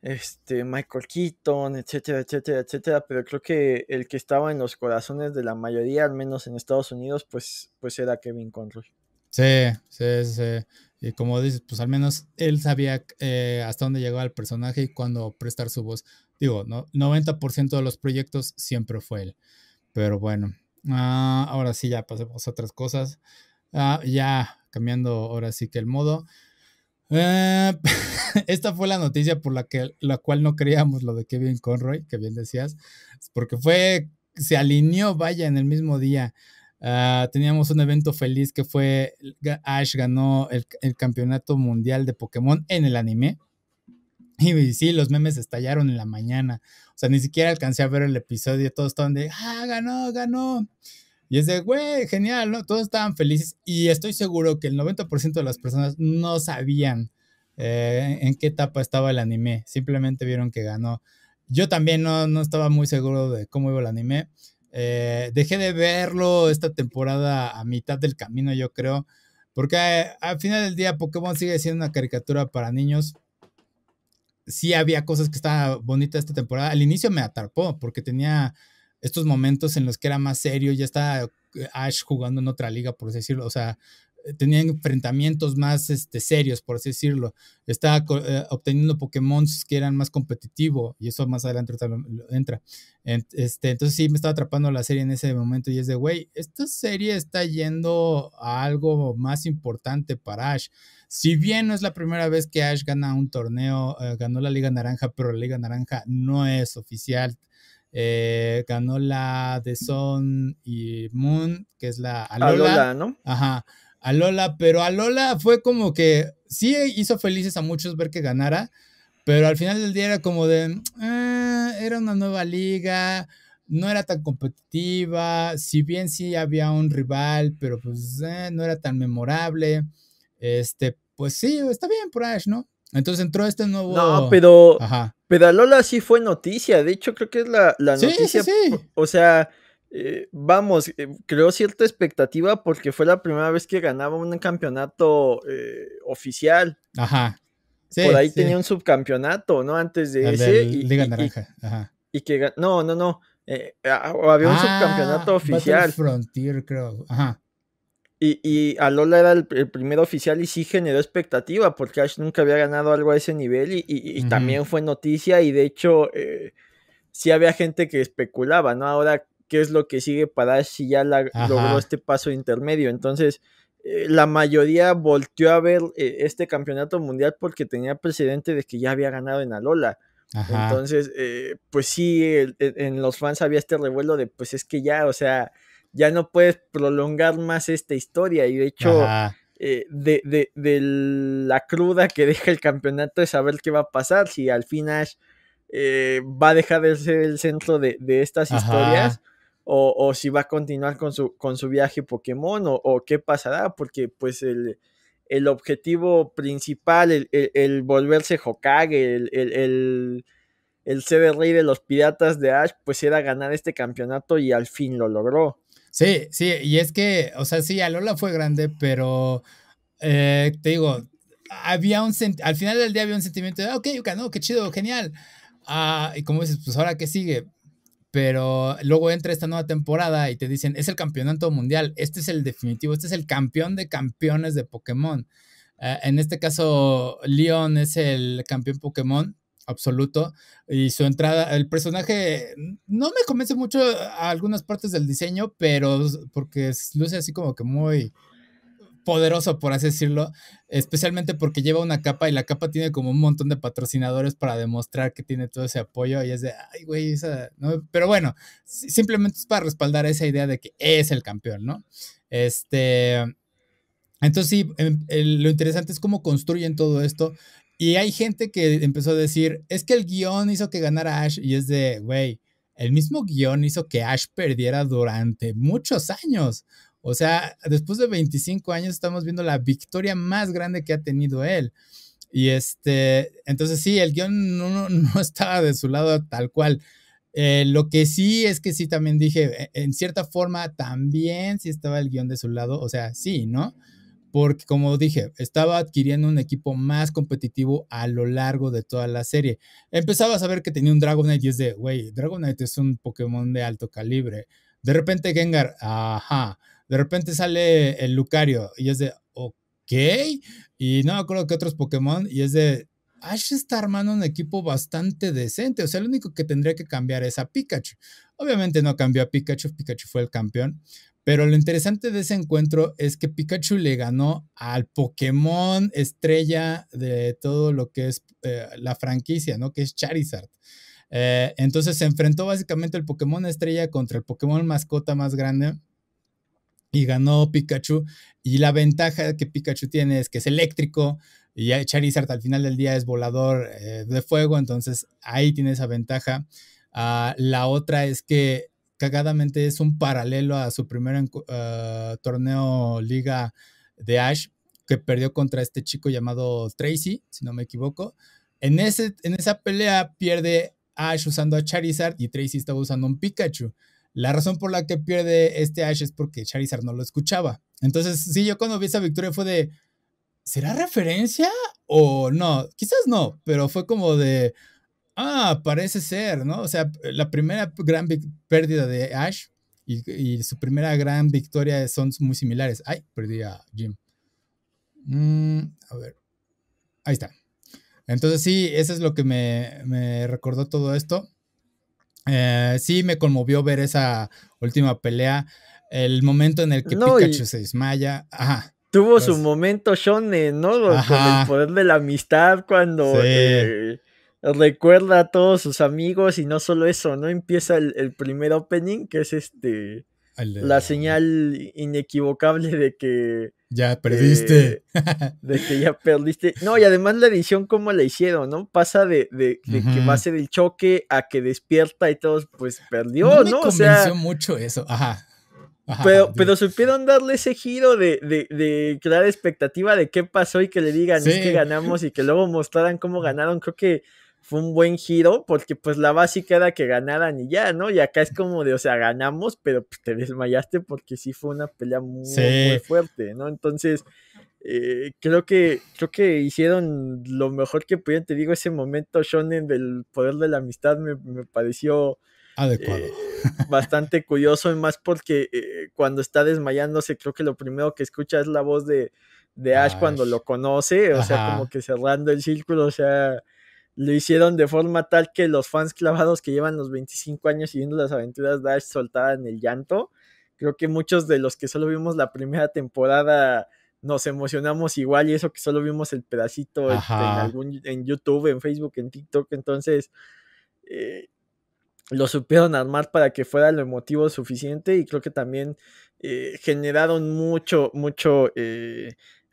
este, Michael Keaton, etcétera, etcétera, etcétera. Pero creo que el que estaba en los corazones de la mayoría, al menos en Estados Unidos, pues, pues era Kevin Conroy. Sí, sí, sí. Y como dices, pues al menos él sabía eh, hasta dónde llegaba el personaje y cuándo prestar su voz. Digo, no, 90% de los proyectos siempre fue él. Pero bueno, ah, ahora sí ya pasemos a otras cosas. Ah, ya cambiando ahora sí que el modo. Eh, *laughs* esta fue la noticia por la, que, la cual no creíamos lo de Kevin Conroy, que bien decías, porque fue, se alineó, vaya, en el mismo día. Ah, teníamos un evento feliz que fue Ash ganó el, el, campeonato mundial de Pokémon en el anime. Y sí, los memes estallaron en la mañana. O sea, ni siquiera alcancé a ver el episodio. Todos estaban de, ah, ganó, ganó. Y es de, güey, genial, ¿no? Todos estaban felices. Y estoy seguro que el 90% de las personas no sabían eh, en qué etapa estaba el anime. Simplemente vieron que ganó. Yo también no, estaba muy seguro de cómo iba el anime. Eh, dejé de verlo esta temporada a mitad del camino, yo creo. Porque eh, al final del día Pokémon sigue siendo una caricatura para niños sí había cosas que estaba bonita esta temporada. Al inicio me atarpó porque tenía estos momentos en los que era más serio, ya estaba eh, Ash jugando en otra liga, por decirlo, o sea, eh, tenía enfrentamientos más este, serios, por así decirlo. Estaba eh, obteniendo Pokémon que eran más competitivos y eso más adelante entra. Este, entonces sí, me estaba atrapando la serie en ese momento y es de, güey, esta serie está yendo a algo más importante para Ash. Si bien no es la primera vez que Ash gana un torneo, eh, ganó la Liga Naranja, pero la Liga Naranja no es oficial. ganó la de Sun y Moon, que es la Alola, Alola ¿no? Ajá a Lola, pero a Lola fue como que sí hizo felices a muchos ver que ganara, pero al final del día era como de, ah, era una nueva liga, no era tan competitiva, si bien sí había un rival, pero pues eh, no era tan memorable, este, pues sí, está bien por Ash, ¿no? Entonces entró este nuevo... No, pero... Ajá. Pero a sí fue noticia, de hecho creo que es la, noticia... O sea... Eh, vamos, eh, creó cierta expectativa porque fue la primera vez que ganaba un campeonato eh, oficial. Ajá. Por ahí tenía un subcampeonato, ¿no? Antes de ese. y, Liga Naranja. Ajá. Y, que No, no, no. había un ah, subcampeonato oficial. Frontier, creo. Ajá. Y, y, Alola era el, primer oficial y sí generó expectativa porque Ash nunca había ganado algo a ese nivel y, también fue noticia y de hecho sí había gente que especulaba, ¿no? Ahora qué es lo que sigue para si ya logró este paso intermedio. Entonces, eh, la mayoría volteó a ver eh, este campeonato mundial porque tenía precedente de que ya había ganado en Alola. Entonces, eh, pues sí, e, en los fans había este revuelo de, pues es que ya, o sea, ya no puedes prolongar más esta historia. Y de hecho, de, de, la cruda que *laughs* deja el campeonato es saber qué va a pasar, si al fin Ash va a dejar de ser el centro de, estas historias o, si va a continuar con su, con su viaje Pokémon o, qué pasará, porque pues el, objetivo principal, el, volverse Hokage, el, el, ser el rey de los piratas de Ash, pues era ganar este campeonato y al fin lo logró. Sí, sí, y es que, o sea, sí, Alola fue grande, pero eh, te digo, había un al final del día había un sentimiento de, ah, ok, Yuka, no, qué chido, genial. Ah, y como dices, pues ahora qué sigue pero luego entra esta nueva temporada y te dicen, es el campeonato mundial, este es el definitivo, este es el campeón de campeones de Pokémon. Eh, en este caso, Leon es el campeón Pokémon absoluto y su entrada, el personaje no me convence mucho a algunas partes del diseño, pero porque luce así como que muy poderoso, por así decirlo, especialmente porque lleva una capa y la capa tiene como un montón de patrocinadores para demostrar que tiene todo ese apoyo y es de, ay, güey, Pero bueno, simplemente es para respaldar esa idea de que es el campeón, ¿no? Este, entonces sí, em, lo interesante es cómo construyen todo esto. Y hay gente que empezó a decir, es que el guión hizo que ganara Ash y es de, güey, el mismo guión hizo que Ash perdiera durante muchos años. O sea, después de 25 años estamos viendo la victoria más grande que ha tenido él. Y este, entonces sí, el guión no, *laughs* estaba de su lado tal cual. Eh, lo que sí es que sí también dije, en cierta forma también sí estaba el guión de su lado, o sea, sí, ¿no? Porque como dije, estaba adquiriendo un equipo más competitivo a lo largo de toda la serie. Empezaba a saber que tenía un Dragonite y es de, güey, Dragonite es un Pokémon de alto calibre. De repente Gengar, ajá. De repente sale el Lucario y es de, ok. Y no me acuerdo que otros Pokémon y es de, Ash está armando un equipo bastante decente. O sea, lo único que tendría que cambiar es a Pikachu. Obviamente no cambió a Pikachu, Pikachu fue el campeón. Pero lo interesante de ese encuentro es que Pikachu le ganó al Pokémon estrella de todo lo que es eh, la franquicia, ¿no? Que es Charizard. Eh, entonces se enfrentó básicamente el Pokémon estrella contra el Pokémon mascota más grande y ganó Pikachu. Y la ventaja que Pikachu tiene es que es eléctrico y Charizard al final del día es volador eh, de fuego, entonces ahí tiene esa ventaja. Ah, la otra es que cagadamente es un paralelo a su primer ah, torneo liga de Ash que perdió contra este chico llamado Tracy, si no me equivoco. En, ese, en esa pelea pierde Ash usando a Charizard y Tracy estaba usando un Pikachu. La razón por la que pierde este Ash es porque Charizard no lo escuchaba. Entonces, sí, yo cuando vi esa victoria fue de, ¿será referencia o no? Quizás no, pero fue como de, ah, parece ser, ¿no? O sea, la primera gran pérdida de Ash y, su primera gran victoria son muy similares. Ay, perdí a Jim. Mm, a ver, ahí está. Entonces sí, eso es lo que me recordó todo esto. Eh, sí, me conmovió ver esa última pelea, el momento en el que Pikachu se desmaya. Tuvo su momento shonen, ¿no? Con el poder de la amistad cuando eh, recuerda a todos sus amigos y no solo eso, ¿no? Empieza el, primer opening que es este... La señal inequivocable de que ya eh, perdiste. *laughs* de que ya perdiste. No, y además la edición, cómo la hicieron, ¿no? Pasa de, que va a ser el choque a que despierta y todos, pues perdió, ¿no? Me ¿no? o sea, mucho eso, ajá. pero, pero supieron darle ese giro de, de, crear expectativa de qué pasó y que le digan es que ganamos y que luego mostraran cómo ganaron. Creo que fue un buen giro porque pues la básica era que ganaran y ya, ¿no? Y acá es como de, o sea, ganamos, pero pues, te desmayaste porque sí fue una pelea muy, fuerte, ¿no? Entonces, eh, creo que creo que hicieron lo mejor que pudieron, te digo, ese momento shonen del poder de la amistad me, pareció... Adecuado. Eh, bastante curioso, y más porque eh, cuando está desmayándose, creo que lo primero que escucha es la voz de, de Ash, cuando lo conoce, o sea, como que cerrando el círculo, o sea, lo hicieron de forma tal que los fans clavados que llevan los 25 años siguiendo las aventuras Dash soltaban el llanto. Creo que muchos de los que solo vimos la primera temporada nos emocionamos igual y eso que solo vimos el pedacito este, en, YouTube, en Facebook, en TikTok. Entonces, eh, lo supieron armar para que fuera lo emotivo suficiente y creo que también eh, generaron mucho, mucho... Eh,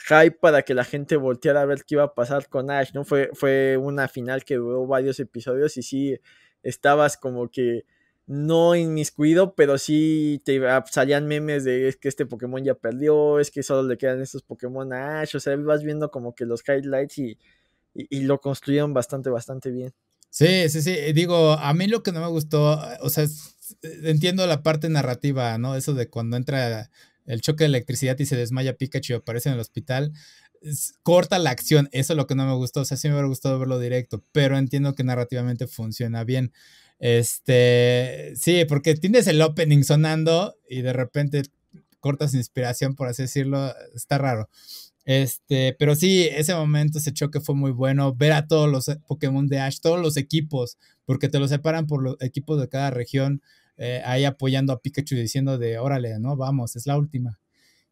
hype para que la gente volteara a ver qué iba a pasar con Ash, ¿no? Fue, fue una final que duró varios episodios y sí estabas como que no inmiscuido, pero sí te salían memes de es que este Pokémon ya perdió, es que solo le quedan estos Pokémon a Ash, o sea, ibas viendo como que los highlights y, y, y lo construyeron bastante, bastante bien. Sí, sí, sí, digo, a mí lo que no me gustó, o sea, entiendo la parte narrativa, ¿no? Eso de cuando entra el choque de electricidad y se desmaya Pikachu y aparece en el hospital, corta la acción. Eso es lo que no me gustó. O sea, sí me hubiera gustado verlo directo, pero entiendo que narrativamente funciona bien. Este, sí, porque tienes el opening sonando y de repente cortas inspiración, por así decirlo. Está raro. Este, pero sí, ese momento, ese choque fue muy bueno. Ver a todos los Pokémon de Ash, todos los equipos, porque te los separan por los equipos de cada región. Eh, ahí apoyando a Pikachu diciendo de, órale, no, vamos, es la última.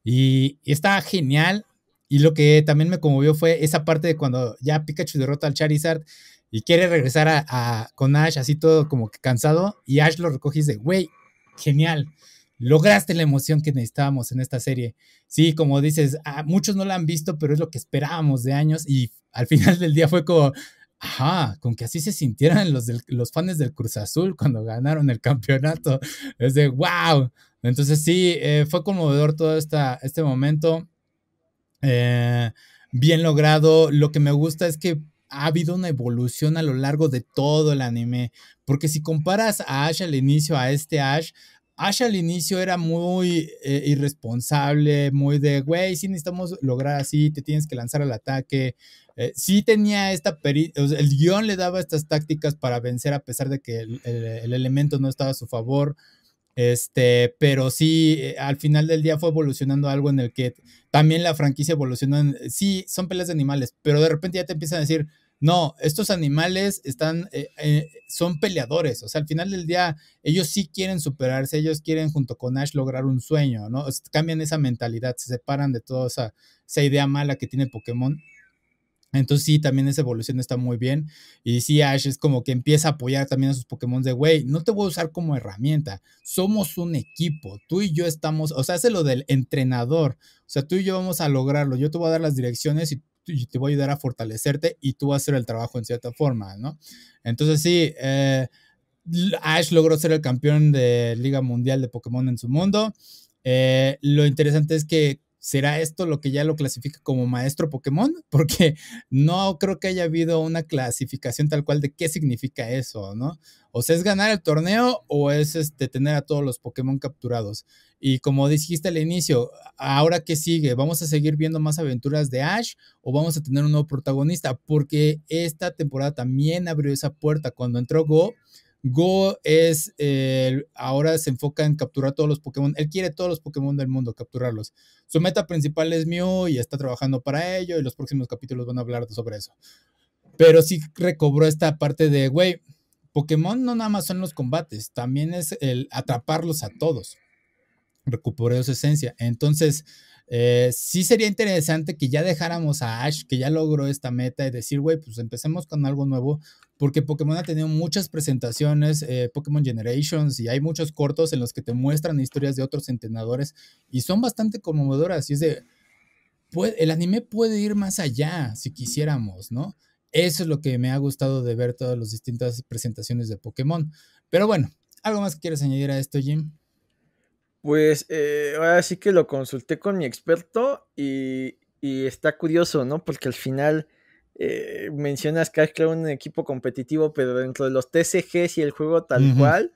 Y, está genial. Y lo que también me conmovió fue esa parte de cuando ya Pikachu derrota al Charizard y quiere regresar a, con Ash así todo como que cansado y Ash lo recoge y dice, güey, genial lograste la emoción que necesitábamos en esta serie. Sí, como dices, ah, muchos no la han visto, pero es lo que esperábamos de años y al final del día fue como, Ajá, con que así se sintieran los, los fans del Cruz Azul cuando ganaron el campeonato. Es de wow. Entonces sí, eh, fue conmovedor todo esta, este momento. Eh, bien logrado. Lo que me gusta es que ha habido una evolución a lo largo de todo el anime. Porque si comparas a Ash al inicio a este Ash, Ash al inicio era muy eh, irresponsable, muy de, güey, si necesitamos lograr así, te tienes que lanzar al ataque, eh, sí tenía esta, el guión le daba estas tácticas para vencer a pesar de que el, elemento no estaba a su favor. Este, pero sí, eh, al final del día fue evolucionando algo en el que también la franquicia evolucionó. sí, son peleas de animales, pero de repente ya te empiezan a decir, no, estos animales están, eh, son peleadores. O sea, al final del día, ellos sí quieren superarse, ellos quieren junto con Ash lograr un sueño, ¿no? cambian esa mentalidad, se separan de toda esa, esa idea mala que tiene Pokémon entonces sí, también esa evolución está muy bien. Y sí, Ash es como que empieza a apoyar también a sus Pokémon de, güey, no te voy a usar como herramienta. Somos un equipo. Tú y yo estamos, o sea, hace lo del entrenador. O sea, tú y yo vamos a lograrlo. Yo te voy a dar las direcciones y, te voy a ayudar a fortalecerte y tú vas a hacer el trabajo en cierta forma, ¿no? Entonces sí, eh, Ash logró ser el campeón de Liga Mundial de Pokémon en su mundo. Eh, lo interesante es que ¿Será esto lo que ya lo clasifica como maestro Pokémon? *laughs* Porque no creo que haya habido una clasificación tal cual de qué significa eso, ¿no? O sea, es ganar el torneo o es este, tener a todos los Pokémon capturados. Y como dijiste al inicio, ahora qué sigue, vamos a seguir viendo más aventuras de Ash o vamos a tener un nuevo protagonista, porque esta temporada también abrió esa puerta cuando entró Go Go es, eh, ahora se enfoca en capturar todos los Pokémon. Él quiere todos los Pokémon del mundo, capturarlos. Su meta principal es Mew y está trabajando para ello y los próximos capítulos van a hablar sobre eso. Pero sí recobró esta parte de, güey, Pokémon no nada más son los combates, también es el atraparlos a todos. Recuperó su esencia. Entonces, eh, sí sería interesante que ya dejáramos a Ash, que ya logró esta meta, y decir, güey, pues empecemos con algo nuevo, porque Pokémon ha tenido muchas presentaciones, eh, Pokémon Generations, y hay muchos cortos en los que te muestran historias de otros entrenadores, y son bastante conmovedoras, y es de, pues, el anime puede ir más allá, si quisiéramos, ¿no? Eso es lo que me ha gustado de ver todas las distintas presentaciones de Pokémon. Pero bueno, ¿algo más que quieres añadir a esto, Jim? Pues eh, ahora sí que lo consulté con mi experto y, está curioso, ¿no? Porque al final eh, mencionas que es un equipo competitivo, pero dentro de los TCGs y el juego tal cual,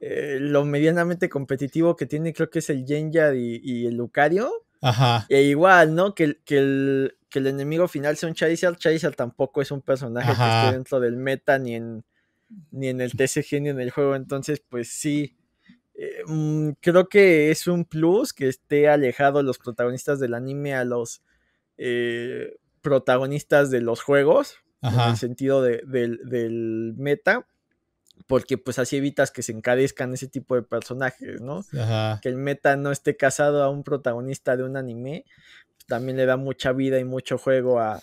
eh, lo medianamente competitivo que tiene creo que es el Genjar y, el Lucario. Ajá. E igual, ¿no? Que, el, que, el, enemigo final sea un Charizard. Charizard tampoco es un personaje que esté dentro del meta ni en, ni en el TCG ni en el juego. Entonces, pues sí eh, mm, creo que es un plus que esté alejado los protagonistas del anime a los eh, protagonistas de los juegos, en el sentido del meta porque pues así evitas que se encarezcan ese tipo de personajes, ¿no? Que el meta no esté casado a un protagonista de un anime, pues, también le da mucha vida y mucho juego a,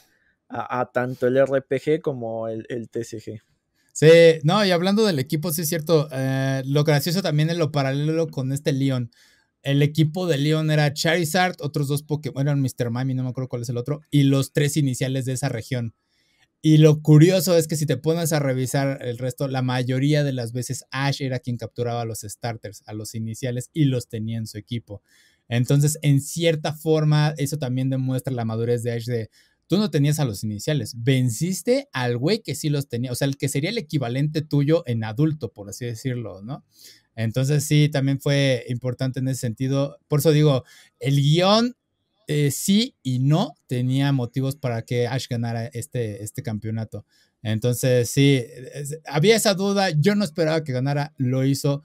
tanto el RPG como el, el TCG. Sí, no, y hablando del equipo, sí es cierto. Eh, lo gracioso también es lo paralelo con este Leon. El equipo de Leon era Charizard, otros dos Pokémon, eran Mr. Mami, no me acuerdo cuál es el otro, y los tres iniciales de esa región. Y lo curioso es que si te pones a revisar el resto, la mayoría de las veces Ash era quien capturaba a los starters, a los iniciales, y los tenía en su equipo. Entonces, en cierta forma, eso también demuestra la madurez de Ash de, tú no tenías a los iniciales, venciste al güey que sí los tenía, o sea, el que sería el equivalente tuyo en adulto, por así decirlo, ¿no? Entonces sí, también fue importante en ese sentido. Por eso digo, el guión eh, sí y no tenía motivos para que Ash ganara este, este campeonato. Entonces sí, había esa duda, yo no esperaba que ganara, lo hizo.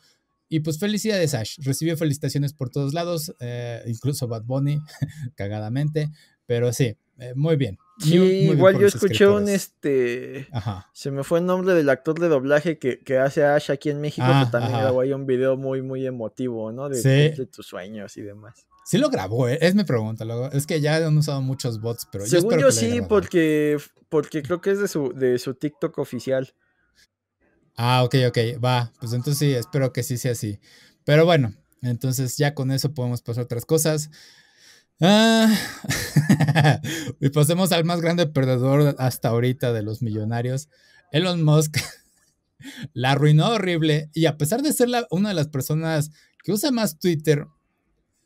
Y pues felicidades Ash, recibió felicitaciones por todos lados, eh, incluso Bad Bunny, *laughs* cagadamente, pero sí, eh, muy bien. Sí, igual yo escuché un este. Se me fue el nombre del actor de doblaje que, hace Ash aquí en México, ah, que también grabó ahí un video muy, muy emotivo, ¿no? De, tus sueños y demás. Sí lo grabó, eh, es mi pregunta. es que ya han usado muchos bots, pero yo, que sí, porque, porque creo que es de su, de su TikTok oficial. Ah, ok, ok, va. Pues entonces sí, espero que sí sea así. Pero bueno, entonces ya con eso podemos pasar a otras cosas. Ah. *laughs* y pasemos pues al más grande perdedor hasta ahorita de los millonarios, Elon Musk. *laughs* la arruinó horrible y a pesar de ser una de las personas que usa más Twitter,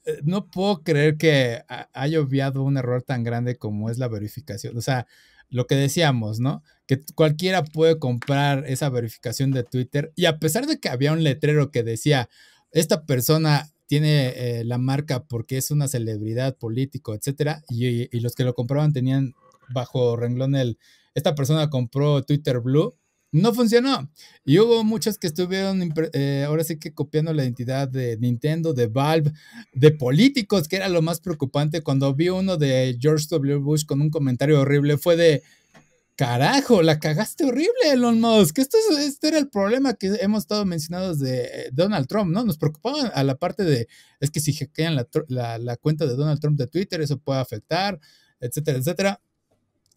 eh, no puedo creer que haya obviado un error tan grande como es la verificación. O sea, lo que decíamos, ¿no? Que cualquiera puede comprar esa verificación de Twitter y a pesar de que había un letrero que decía, esta persona tiene eh, la marca porque es una celebridad político, etcétera, y, los que lo compraban tenían bajo renglón el esta persona compró Twitter Blue, no funcionó. Y hubo muchos que estuvieron eh, ahora sí que copiando la identidad de Nintendo, de Valve, de políticos, que era lo más preocupante. Cuando vi uno de George W. Bush con un comentario horrible, fue de Carajo, la cagaste horrible, Elon Musk. Esto este era el problema que hemos estado mencionando de eh, Donald Trump, ¿no? Nos preocupaban a la parte de, es que si hackean la, la, cuenta de Donald Trump de Twitter, eso puede afectar, etcétera, etcétera.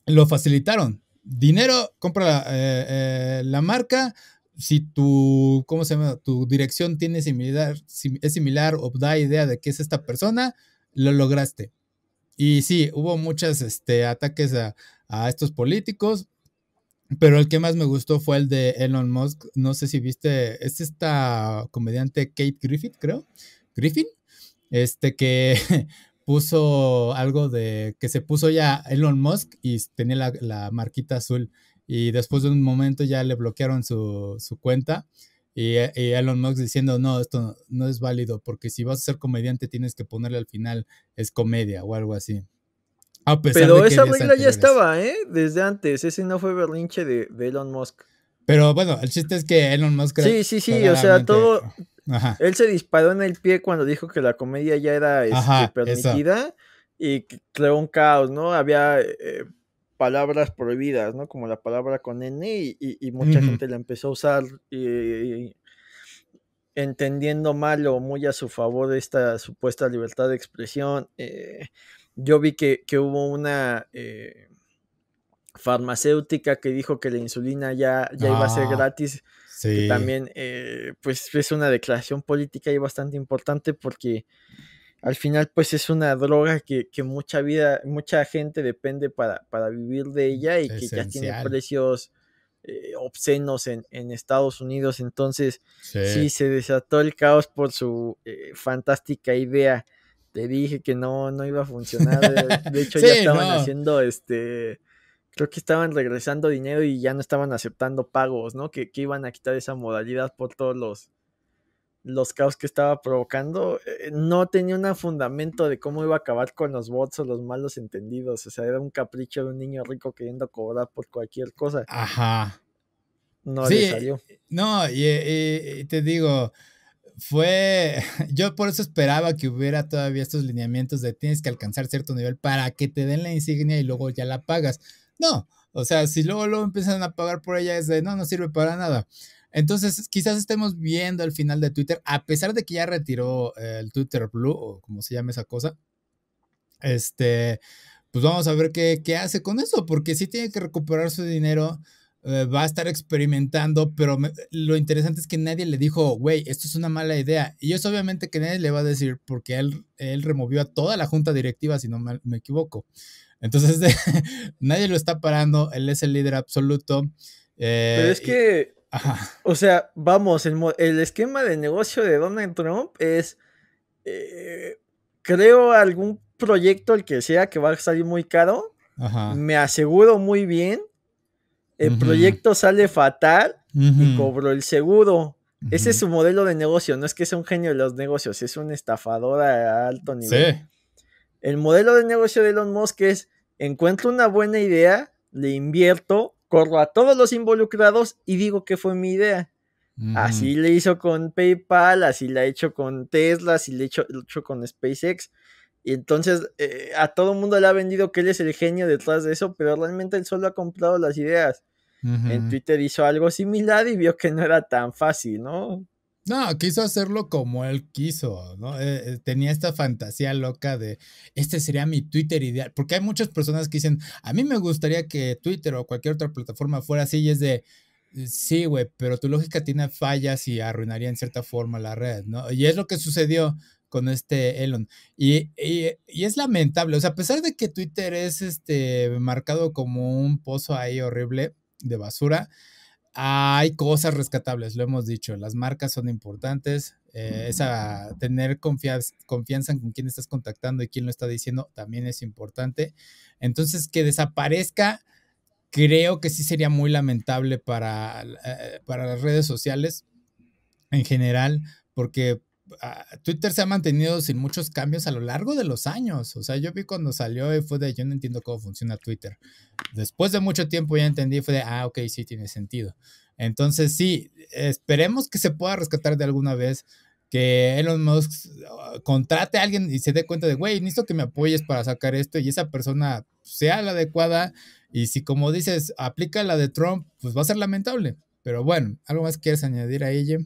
Lo facilitaron. Dinero, compra la eh, eh, marca, si tu, ¿cómo se llama? Tu dirección tiene similar, es similar o da idea de que es esta persona, lo lograste. Y sí, hubo muchos este, ataques a, a estos políticos. Pero el que más me gustó fue el de Elon Musk. No sé si viste, es esta comediante Kate Griffith, creo. Griffin, este que *laughs* puso algo de que se puso ya Elon Musk y tenía la, marquita azul. Y después de un momento ya le bloquearon su, cuenta. Y, Elon Musk diciendo, no, esto no es válido porque si vas a ser comediante tienes que ponerle al final es comedia o algo así. Pero esa regla ya estaba, ¿eh? Desde antes. Ese no fue berlinche de, Elon Musk. Pero bueno, el chiste es que Elon Musk. Sí, sí, sí. O sea, todo. Él se disparó en el pie cuando dijo que la comedia ya era este, permitida y creó un caos, ¿no? Había eh, palabras prohibidas, ¿no? Como la palabra con N y, mucha gente la empezó a usar y, entendiendo mal o muy a su favor esta supuesta libertad de expresión. Eh, yo vi que, hubo una eh, farmacéutica que dijo que la insulina ya, iba a ser ah, gratis. también, eh, pues, es una declaración política y bastante importante porque al final, pues, es una droga que, mucha vida, mucha gente depende para, vivir de mm, ella y que ya tiene precios eh, obscenos en, Estados Unidos. Entonces, sí. se desató el caos por su fantástica idea le dije que no, no iba a funcionar. Eh, de, *laughs* hecho, ya estaban haciendo este. Creo que estaban regresando dinero y ya no estaban aceptando pagos, ¿no? Que, iban a quitar esa modalidad por todos los, los caos que estaba provocando. Eh, no tenía un fundamento de cómo iba a acabar con los bots o los malos entendidos. O sea, era un capricho de un niño rico queriendo cobrar por cualquier cosa. Ajá. No le salió. Eh, no, y te digo, fue, *laughs* yo por eso esperaba que hubiera todavía estos lineamientos de tienes que alcanzar cierto nivel para que te den la insignia y luego ya la pagas. No, o sea, si luego, lo empiezan a pagar por ella es de no, no sirve para nada. Entonces, quizás estemos viendo el final de Twitter, a pesar de que ya retiró eh, el Twitter Blue o como se llama esa cosa. Este, pues vamos a ver qué, qué hace con eso, porque sí tiene que recuperar su dinero eh, va a estar experimentando, pero lo interesante es que nadie le dijo, güey, esto es una mala idea. Y es obviamente que nadie le va a decir porque él, él removió a toda la junta directiva, si no me, equivoco. Entonces, *laughs* nadie lo está parando, él es el líder absoluto. Eh, pero es que, o sea, vamos, el, el, esquema de negocio de Donald Trump es, eh, creo, algún proyecto, el que sea, que va a salir muy caro. Me aseguro muy bien el proyecto sale fatal y cobró el seguro. Ese es su modelo de negocio, no es que sea un genio de los negocios, es un estafador a alto nivel. El modelo de negocio de Elon Musk es, encuentro una buena idea, le invierto, corro a todos los involucrados y digo que fue mi idea. Así le hizo con PayPal, así le ha hecho con Tesla, así le ha hecho con SpaceX. Y entonces eh, a todo mundo le ha vendido que él es el genio detrás de eso, pero realmente él solo ha comprado las ideas. En Twitter hizo algo similar y vio que no era tan fácil, ¿no? No, quiso hacerlo como él quiso, ¿no? Eh, eh, tenía esta fantasía loca de, este sería mi Twitter ideal, porque hay muchas personas que dicen, a mí me gustaría que Twitter o cualquier otra plataforma fuera así y es de, sí, güey, pero tu lógica tiene fallas y arruinaría en cierta forma la red, ¿no? Y es lo que sucedió con este Elon. Y, es lamentable, o sea, a pesar de que Twitter es este, marcado como un pozo ahí horrible de basura, hay cosas rescatables, lo hemos dicho, las marcas son importantes, eh, esa, tener confianza, en con quién estás contactando y quién lo está diciendo también es importante. Entonces, que desaparezca, creo que sí sería muy lamentable para, eh, para las redes sociales en general, porque Ah, Twitter se ha mantenido sin muchos cambios a lo largo de los años. O sea, yo vi cuando salió y fue de, yo no entiendo cómo funciona Twitter. Después de mucho tiempo ya entendí, fue de, ah, ok, sí, tiene sentido. Entonces, sí, esperemos que se pueda rescatar de alguna vez que Elon Musk ah, contrate a alguien y se dé cuenta de, güey, necesito que me apoyes para sacar esto y esa persona sea la adecuada. Y si, como dices, aplica la de Trump, pues va a ser lamentable. Pero bueno, ¿algo más quieres añadir a ella?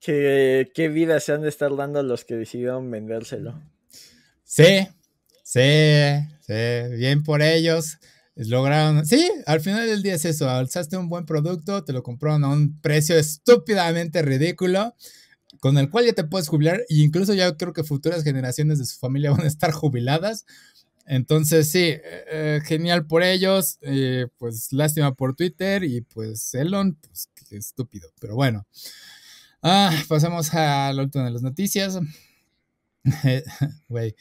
¿Qué, qué vida se han de estar dando los que decidieron vendérselo. Sí, sí, sí, bien por ellos. Lograron, sí, al final del día es eso, alzaste un buen producto, te lo compraron a un precio estúpidamente ridículo, con el cual ya te puedes jubilar, e incluso ya creo que futuras generaciones de su familia van a estar jubiladas. Entonces, sí, eh, eh, genial por ellos, eh, pues lástima por Twitter y pues Elon, pues qué estúpido, pero bueno. Ah, pasamos la última de las noticias. *laughs* Güey,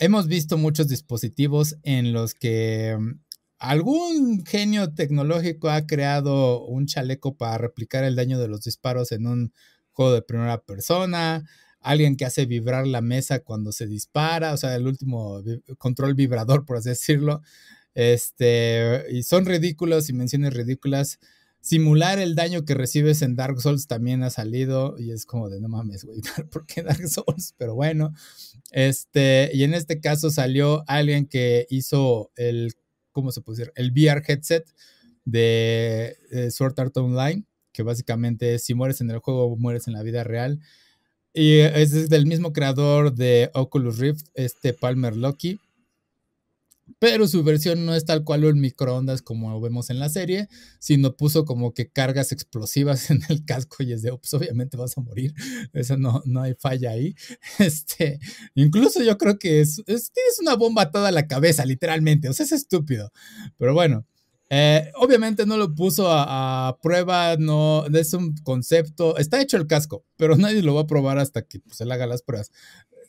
hemos visto muchos dispositivos en los que mm, algún genio tecnológico ha creado un chaleco para replicar el daño de los disparos en un juego de primera persona. Alguien que hace vibrar la mesa cuando se dispara, o sea, el último control vibrador, por así decirlo. Este, y son ridículos y menciones ridículas simular el daño que recibes en Dark Souls también ha salido y es como de no mames, güey, *laughs* ¿por qué Dark Souls? Pero bueno, este, y en este caso salió alguien que hizo el, ¿cómo se puede decir? El VR headset de, Sword Art Online, que básicamente si mueres en el juego, mueres en la vida real. Y es del mismo creador de Oculus Rift, este Palmer Loki pero su versión no es tal cual un microondas como vemos en la serie, sino puso como que cargas explosivas *laughs* en el casco y es de, oh, pues obviamente vas a morir, eso no, no hay falla ahí. *laughs* Este, incluso yo creo que es, una bomba atada a la cabeza, literalmente, o sea, es estúpido, pero bueno. Eh, obviamente no lo puso a, prueba, no es un concepto, está hecho el casco, pero nadie lo va a probar hasta que se pues, le haga las pruebas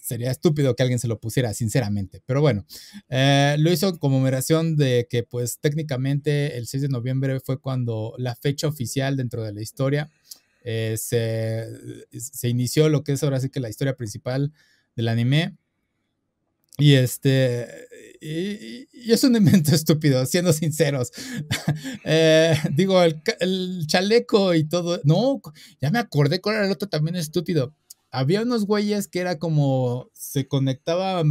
sería estúpido que alguien se lo pusiera, sinceramente. Pero bueno, eh, lo hizo en conmemoración de que pues técnicamente el 6 de noviembre fue cuando la fecha oficial dentro de la historia eh, se, inició lo que es ahora sí que la historia principal del anime. Y este, y, es un invento *laughs* estúpido, siendo sinceros. *laughs* Eh, digo, el, chaleco y todo. No, ya me acordé con el otro también estúpido había unos güeyes que era como se conectaba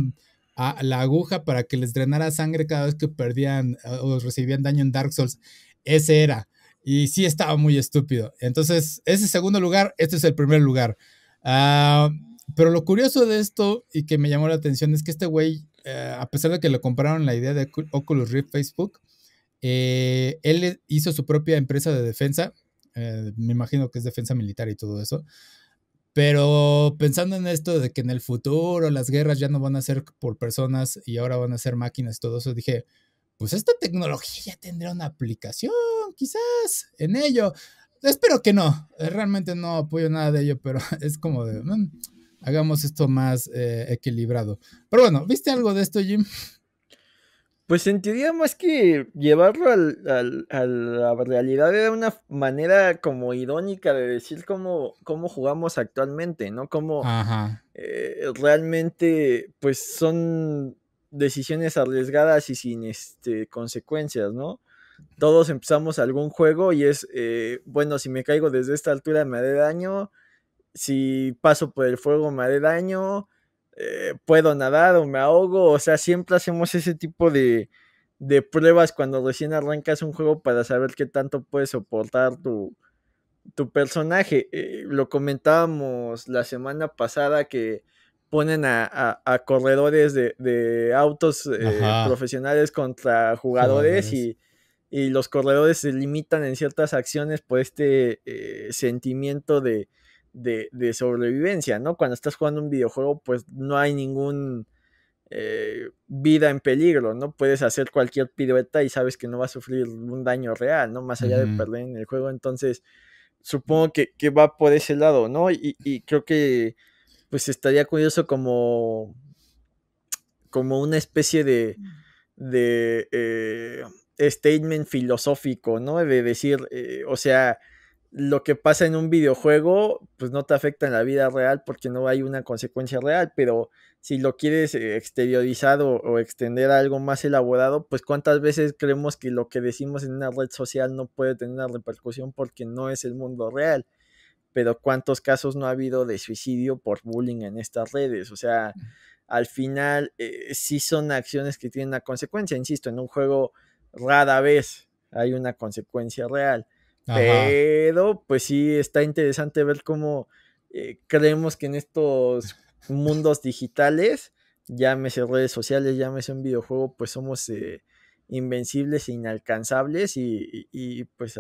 a la aguja para que les drenara sangre cada vez que perdían eh, o recibían daño en Dark Souls. Ese era. Y sí estaba muy estúpido. Entonces, ese segundo lugar, este es el primer lugar. Ah, pero lo curioso de esto y que me llamó la atención es que este güey, eh, a pesar de que le compraron la idea de Oculus Rift Facebook, eh, él hizo su propia empresa de defensa. me imagino que es defensa militar y todo eso. Pero pensando en esto de que en el futuro las guerras ya no van a ser por personas y ahora van a ser máquinas y todo eso, dije, pues esta tecnología ya tendrá una aplicación, quizás, en ello. Espero que no, eh, realmente no apoyo nada de ello, pero *laughs* es como de, mm, hagamos esto más eh, equilibrado. Pero bueno, ¿viste algo de esto, Jim? Pues en teoría, más que llevarlo al, a la realidad, era una manera como irónica de decir cómo, jugamos actualmente, ¿no? Cómo eh, realmente, pues son decisiones arriesgadas y sin este, consecuencias, ¿no? Todos empezamos algún juego y es, eh, bueno, si me caigo desde esta altura me haré daño, si paso por el fuego me haré daño, eh, puedo nadar o me ahogo. O sea, siempre hacemos ese tipo de, pruebas cuando recién arrancas un juego para saber qué tanto puede soportar tu, tu personaje. Eh, lo comentábamos la semana pasada que ponen a, corredores de, autos eh, profesionales contra jugadores y, los corredores se limitan en ciertas acciones por este sentimiento de, de, sobrevivencia, ¿no? Cuando estás jugando un videojuego, pues no hay ningún eh, vida en peligro, ¿no? Puedes hacer cualquier pirueta y sabes que no va a sufrir un daño real, ¿no? Más allá de perder en el juego, entonces supongo que, va por ese lado, ¿no? Y, creo que pues estaría curioso como, como una especie de, de eh, statement filosófico, ¿no? De decir, eh, o sea, lo que pasa en un videojuego, pues no te afecta en la vida real porque no hay una consecuencia real, pero si lo quieres eh, exteriorizar o, extender a algo más elaborado, pues cuántas veces creemos que lo que decimos en una red social no puede tener una repercusión porque no es el mundo real. Pero cuántos casos no ha habido de suicidio por bullying en estas redes. O sea, al final eh, sí son acciones que tienen una consecuencia. Insisto, en un juego rara vez hay una consecuencia real pero pues sí, está interesante ver cómo eh, creemos que en estos mundos digitales, llámese redes sociales, llámese un videojuego, pues somos eh, invencibles e inalcanzables y, pues,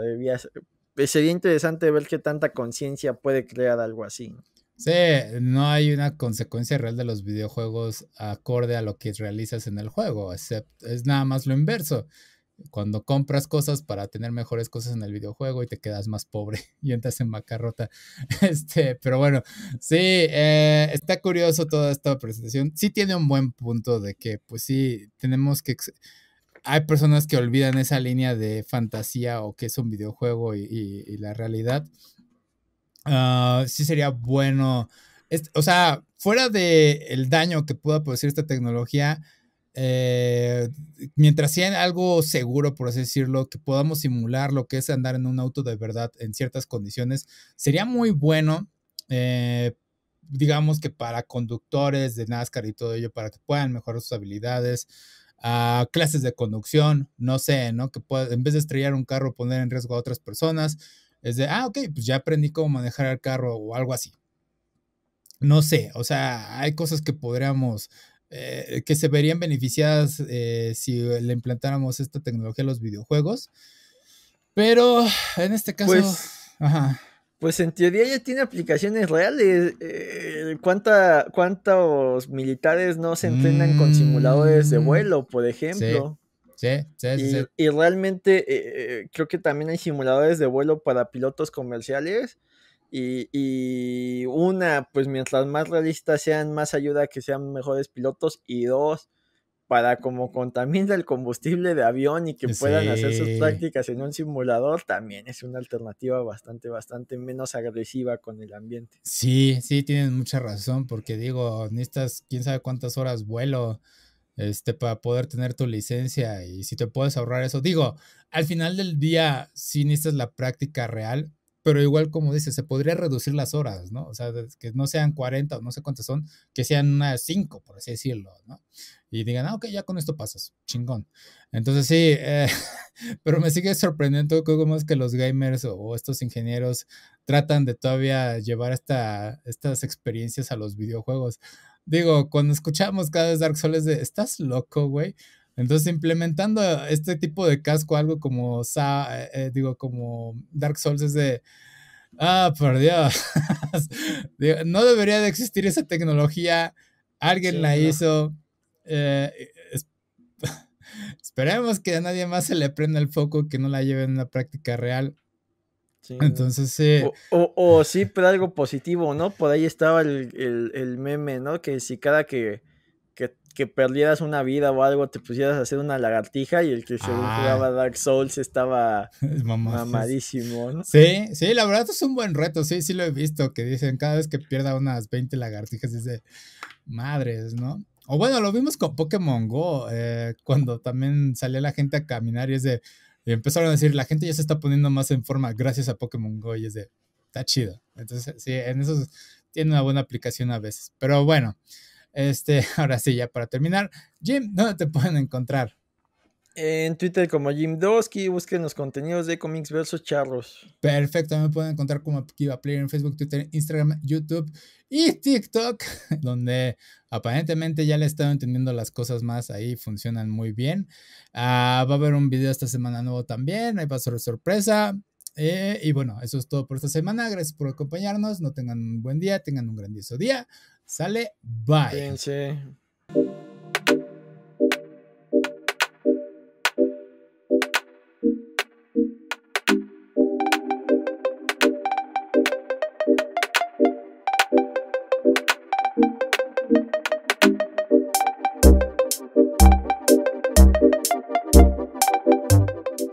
pues sería interesante ver qué tanta conciencia puede crear algo así. Sí, no hay una consecuencia real de los videojuegos acorde a lo que realizas en el juego, es nada más lo inverso cuando compras cosas para tener mejores cosas en el videojuego y te quedas más pobre *laughs* y entras en macarrota. *laughs* Este, pero bueno, sí, eh, está curioso toda esta presentación. Sí tiene un buen punto de que, pues sí, tenemos que... Hay personas que olvidan esa línea de fantasía o que es un videojuego y, la realidad. Ah, sí sería bueno, o sea, fuera del el daño que pueda producir esta tecnología, eh, mientras sea algo seguro, por así decirlo, que podamos simular lo que es andar en un auto de verdad en ciertas condiciones, sería muy bueno, eh, digamos que para conductores de NASCAR y todo ello, para que puedan mejorar sus habilidades, a ah, clases de conducción, no sé, ¿no? Que pueda, en vez de estrellar un carro, poner en riesgo a otras personas, es de, ah, ok, pues ya aprendí cómo manejar el carro o algo así. No sé, o sea, hay cosas que podríamos eh, que se verían beneficiadas eh, si le implantáramos esta tecnología a los videojuegos. Pero en este caso... Pues, pues en teoría ya tiene aplicaciones reales. Eh, ¿cuánta, ¿Cuántos militares no se entrenan con simuladores de mm, vuelo, por ejemplo? Sí, sí, sí. y realmente creo que también hay simuladores de vuelo para pilotos comerciales y, una, pues mientras más realistas sean, más ayuda a que sean mejores pilotos. Y dos, para como contamina el combustible de avión y que puedan hacer sus prácticas en un simulador, también es una alternativa bastante, bastante menos agresiva con el ambiente. Sí, sí, tienen mucha razón, porque digo, necesitas quién sabe cuántas horas vuelo este, para poder tener tu licencia y si te puedes ahorrar eso. Digo, al final del día, si necesitas la práctica real, pero igual como dice se podría reducir las horas, ¿no? O sea, que no sean 40 o no sé cuántas son, que sean unas 5, por así decirlo, ¿no? Y digan, ah, ok, ya con esto pasas, chingón. Entonces sí, eh, *laughs* pero me sigue sorprendiendo cómo es que los gamers o estos ingenieros tratan de todavía llevar estas experiencias a los videojuegos. Digo, cuando escuchamos cada vez Dark Souls de, ¿estás loco, güey? Entonces, implementando este tipo de casco, algo como Sa eh, eh, digo, como Dark Souls es de. Ah, por Dios. *laughs* no debería de existir esa tecnología. Alguien la hizo. Eh, *laughs* esperemos que a nadie más se le prenda el foco, que no la lleven a una práctica real. Entonces sí. O, sí, pero algo positivo, ¿no? Por ahí estaba el meme, ¿no? Que si cada que que perdieras una vida o algo, te pusieras a hacer una lagartija y el que se ah. jugaba Dark Souls estaba *laughs* mamadísimo, ¿no? Sí, sí, la verdad es un buen reto, sí, sí lo he visto, que dicen cada vez que pierda unas 20 lagartijas, es de madres, ¿no? O bueno, lo vimos con Pokémon Go, eh, cuando también salía la gente a caminar y es de, y empezaron a decir, la gente ya se está poniendo más en forma gracias a Pokémon Go y es de, está chido. Entonces, sí, en eso tiene una buena aplicación a veces, pero bueno. Este, *laughs* ahora sí, ya para terminar, Jim, ¿dónde te pueden encontrar? En Twitter como Jim Dosky, busquen los contenidos de Comics versus Charlos. Perfecto, me pueden encontrar como Kiva Player en Facebook, Twitter, Instagram, YouTube y TikTok, *laughs* donde aparentemente ya le he estado entendiendo las cosas más ahí, funcionan muy bien. Ah, va a haber un video esta semana nuevo también, ahí va a ser sorpresa. Eh, y bueno, eso es todo por esta semana. Gracias por acompañarnos. No tengan un buen día, tengan un grandioso día. Sale, bye.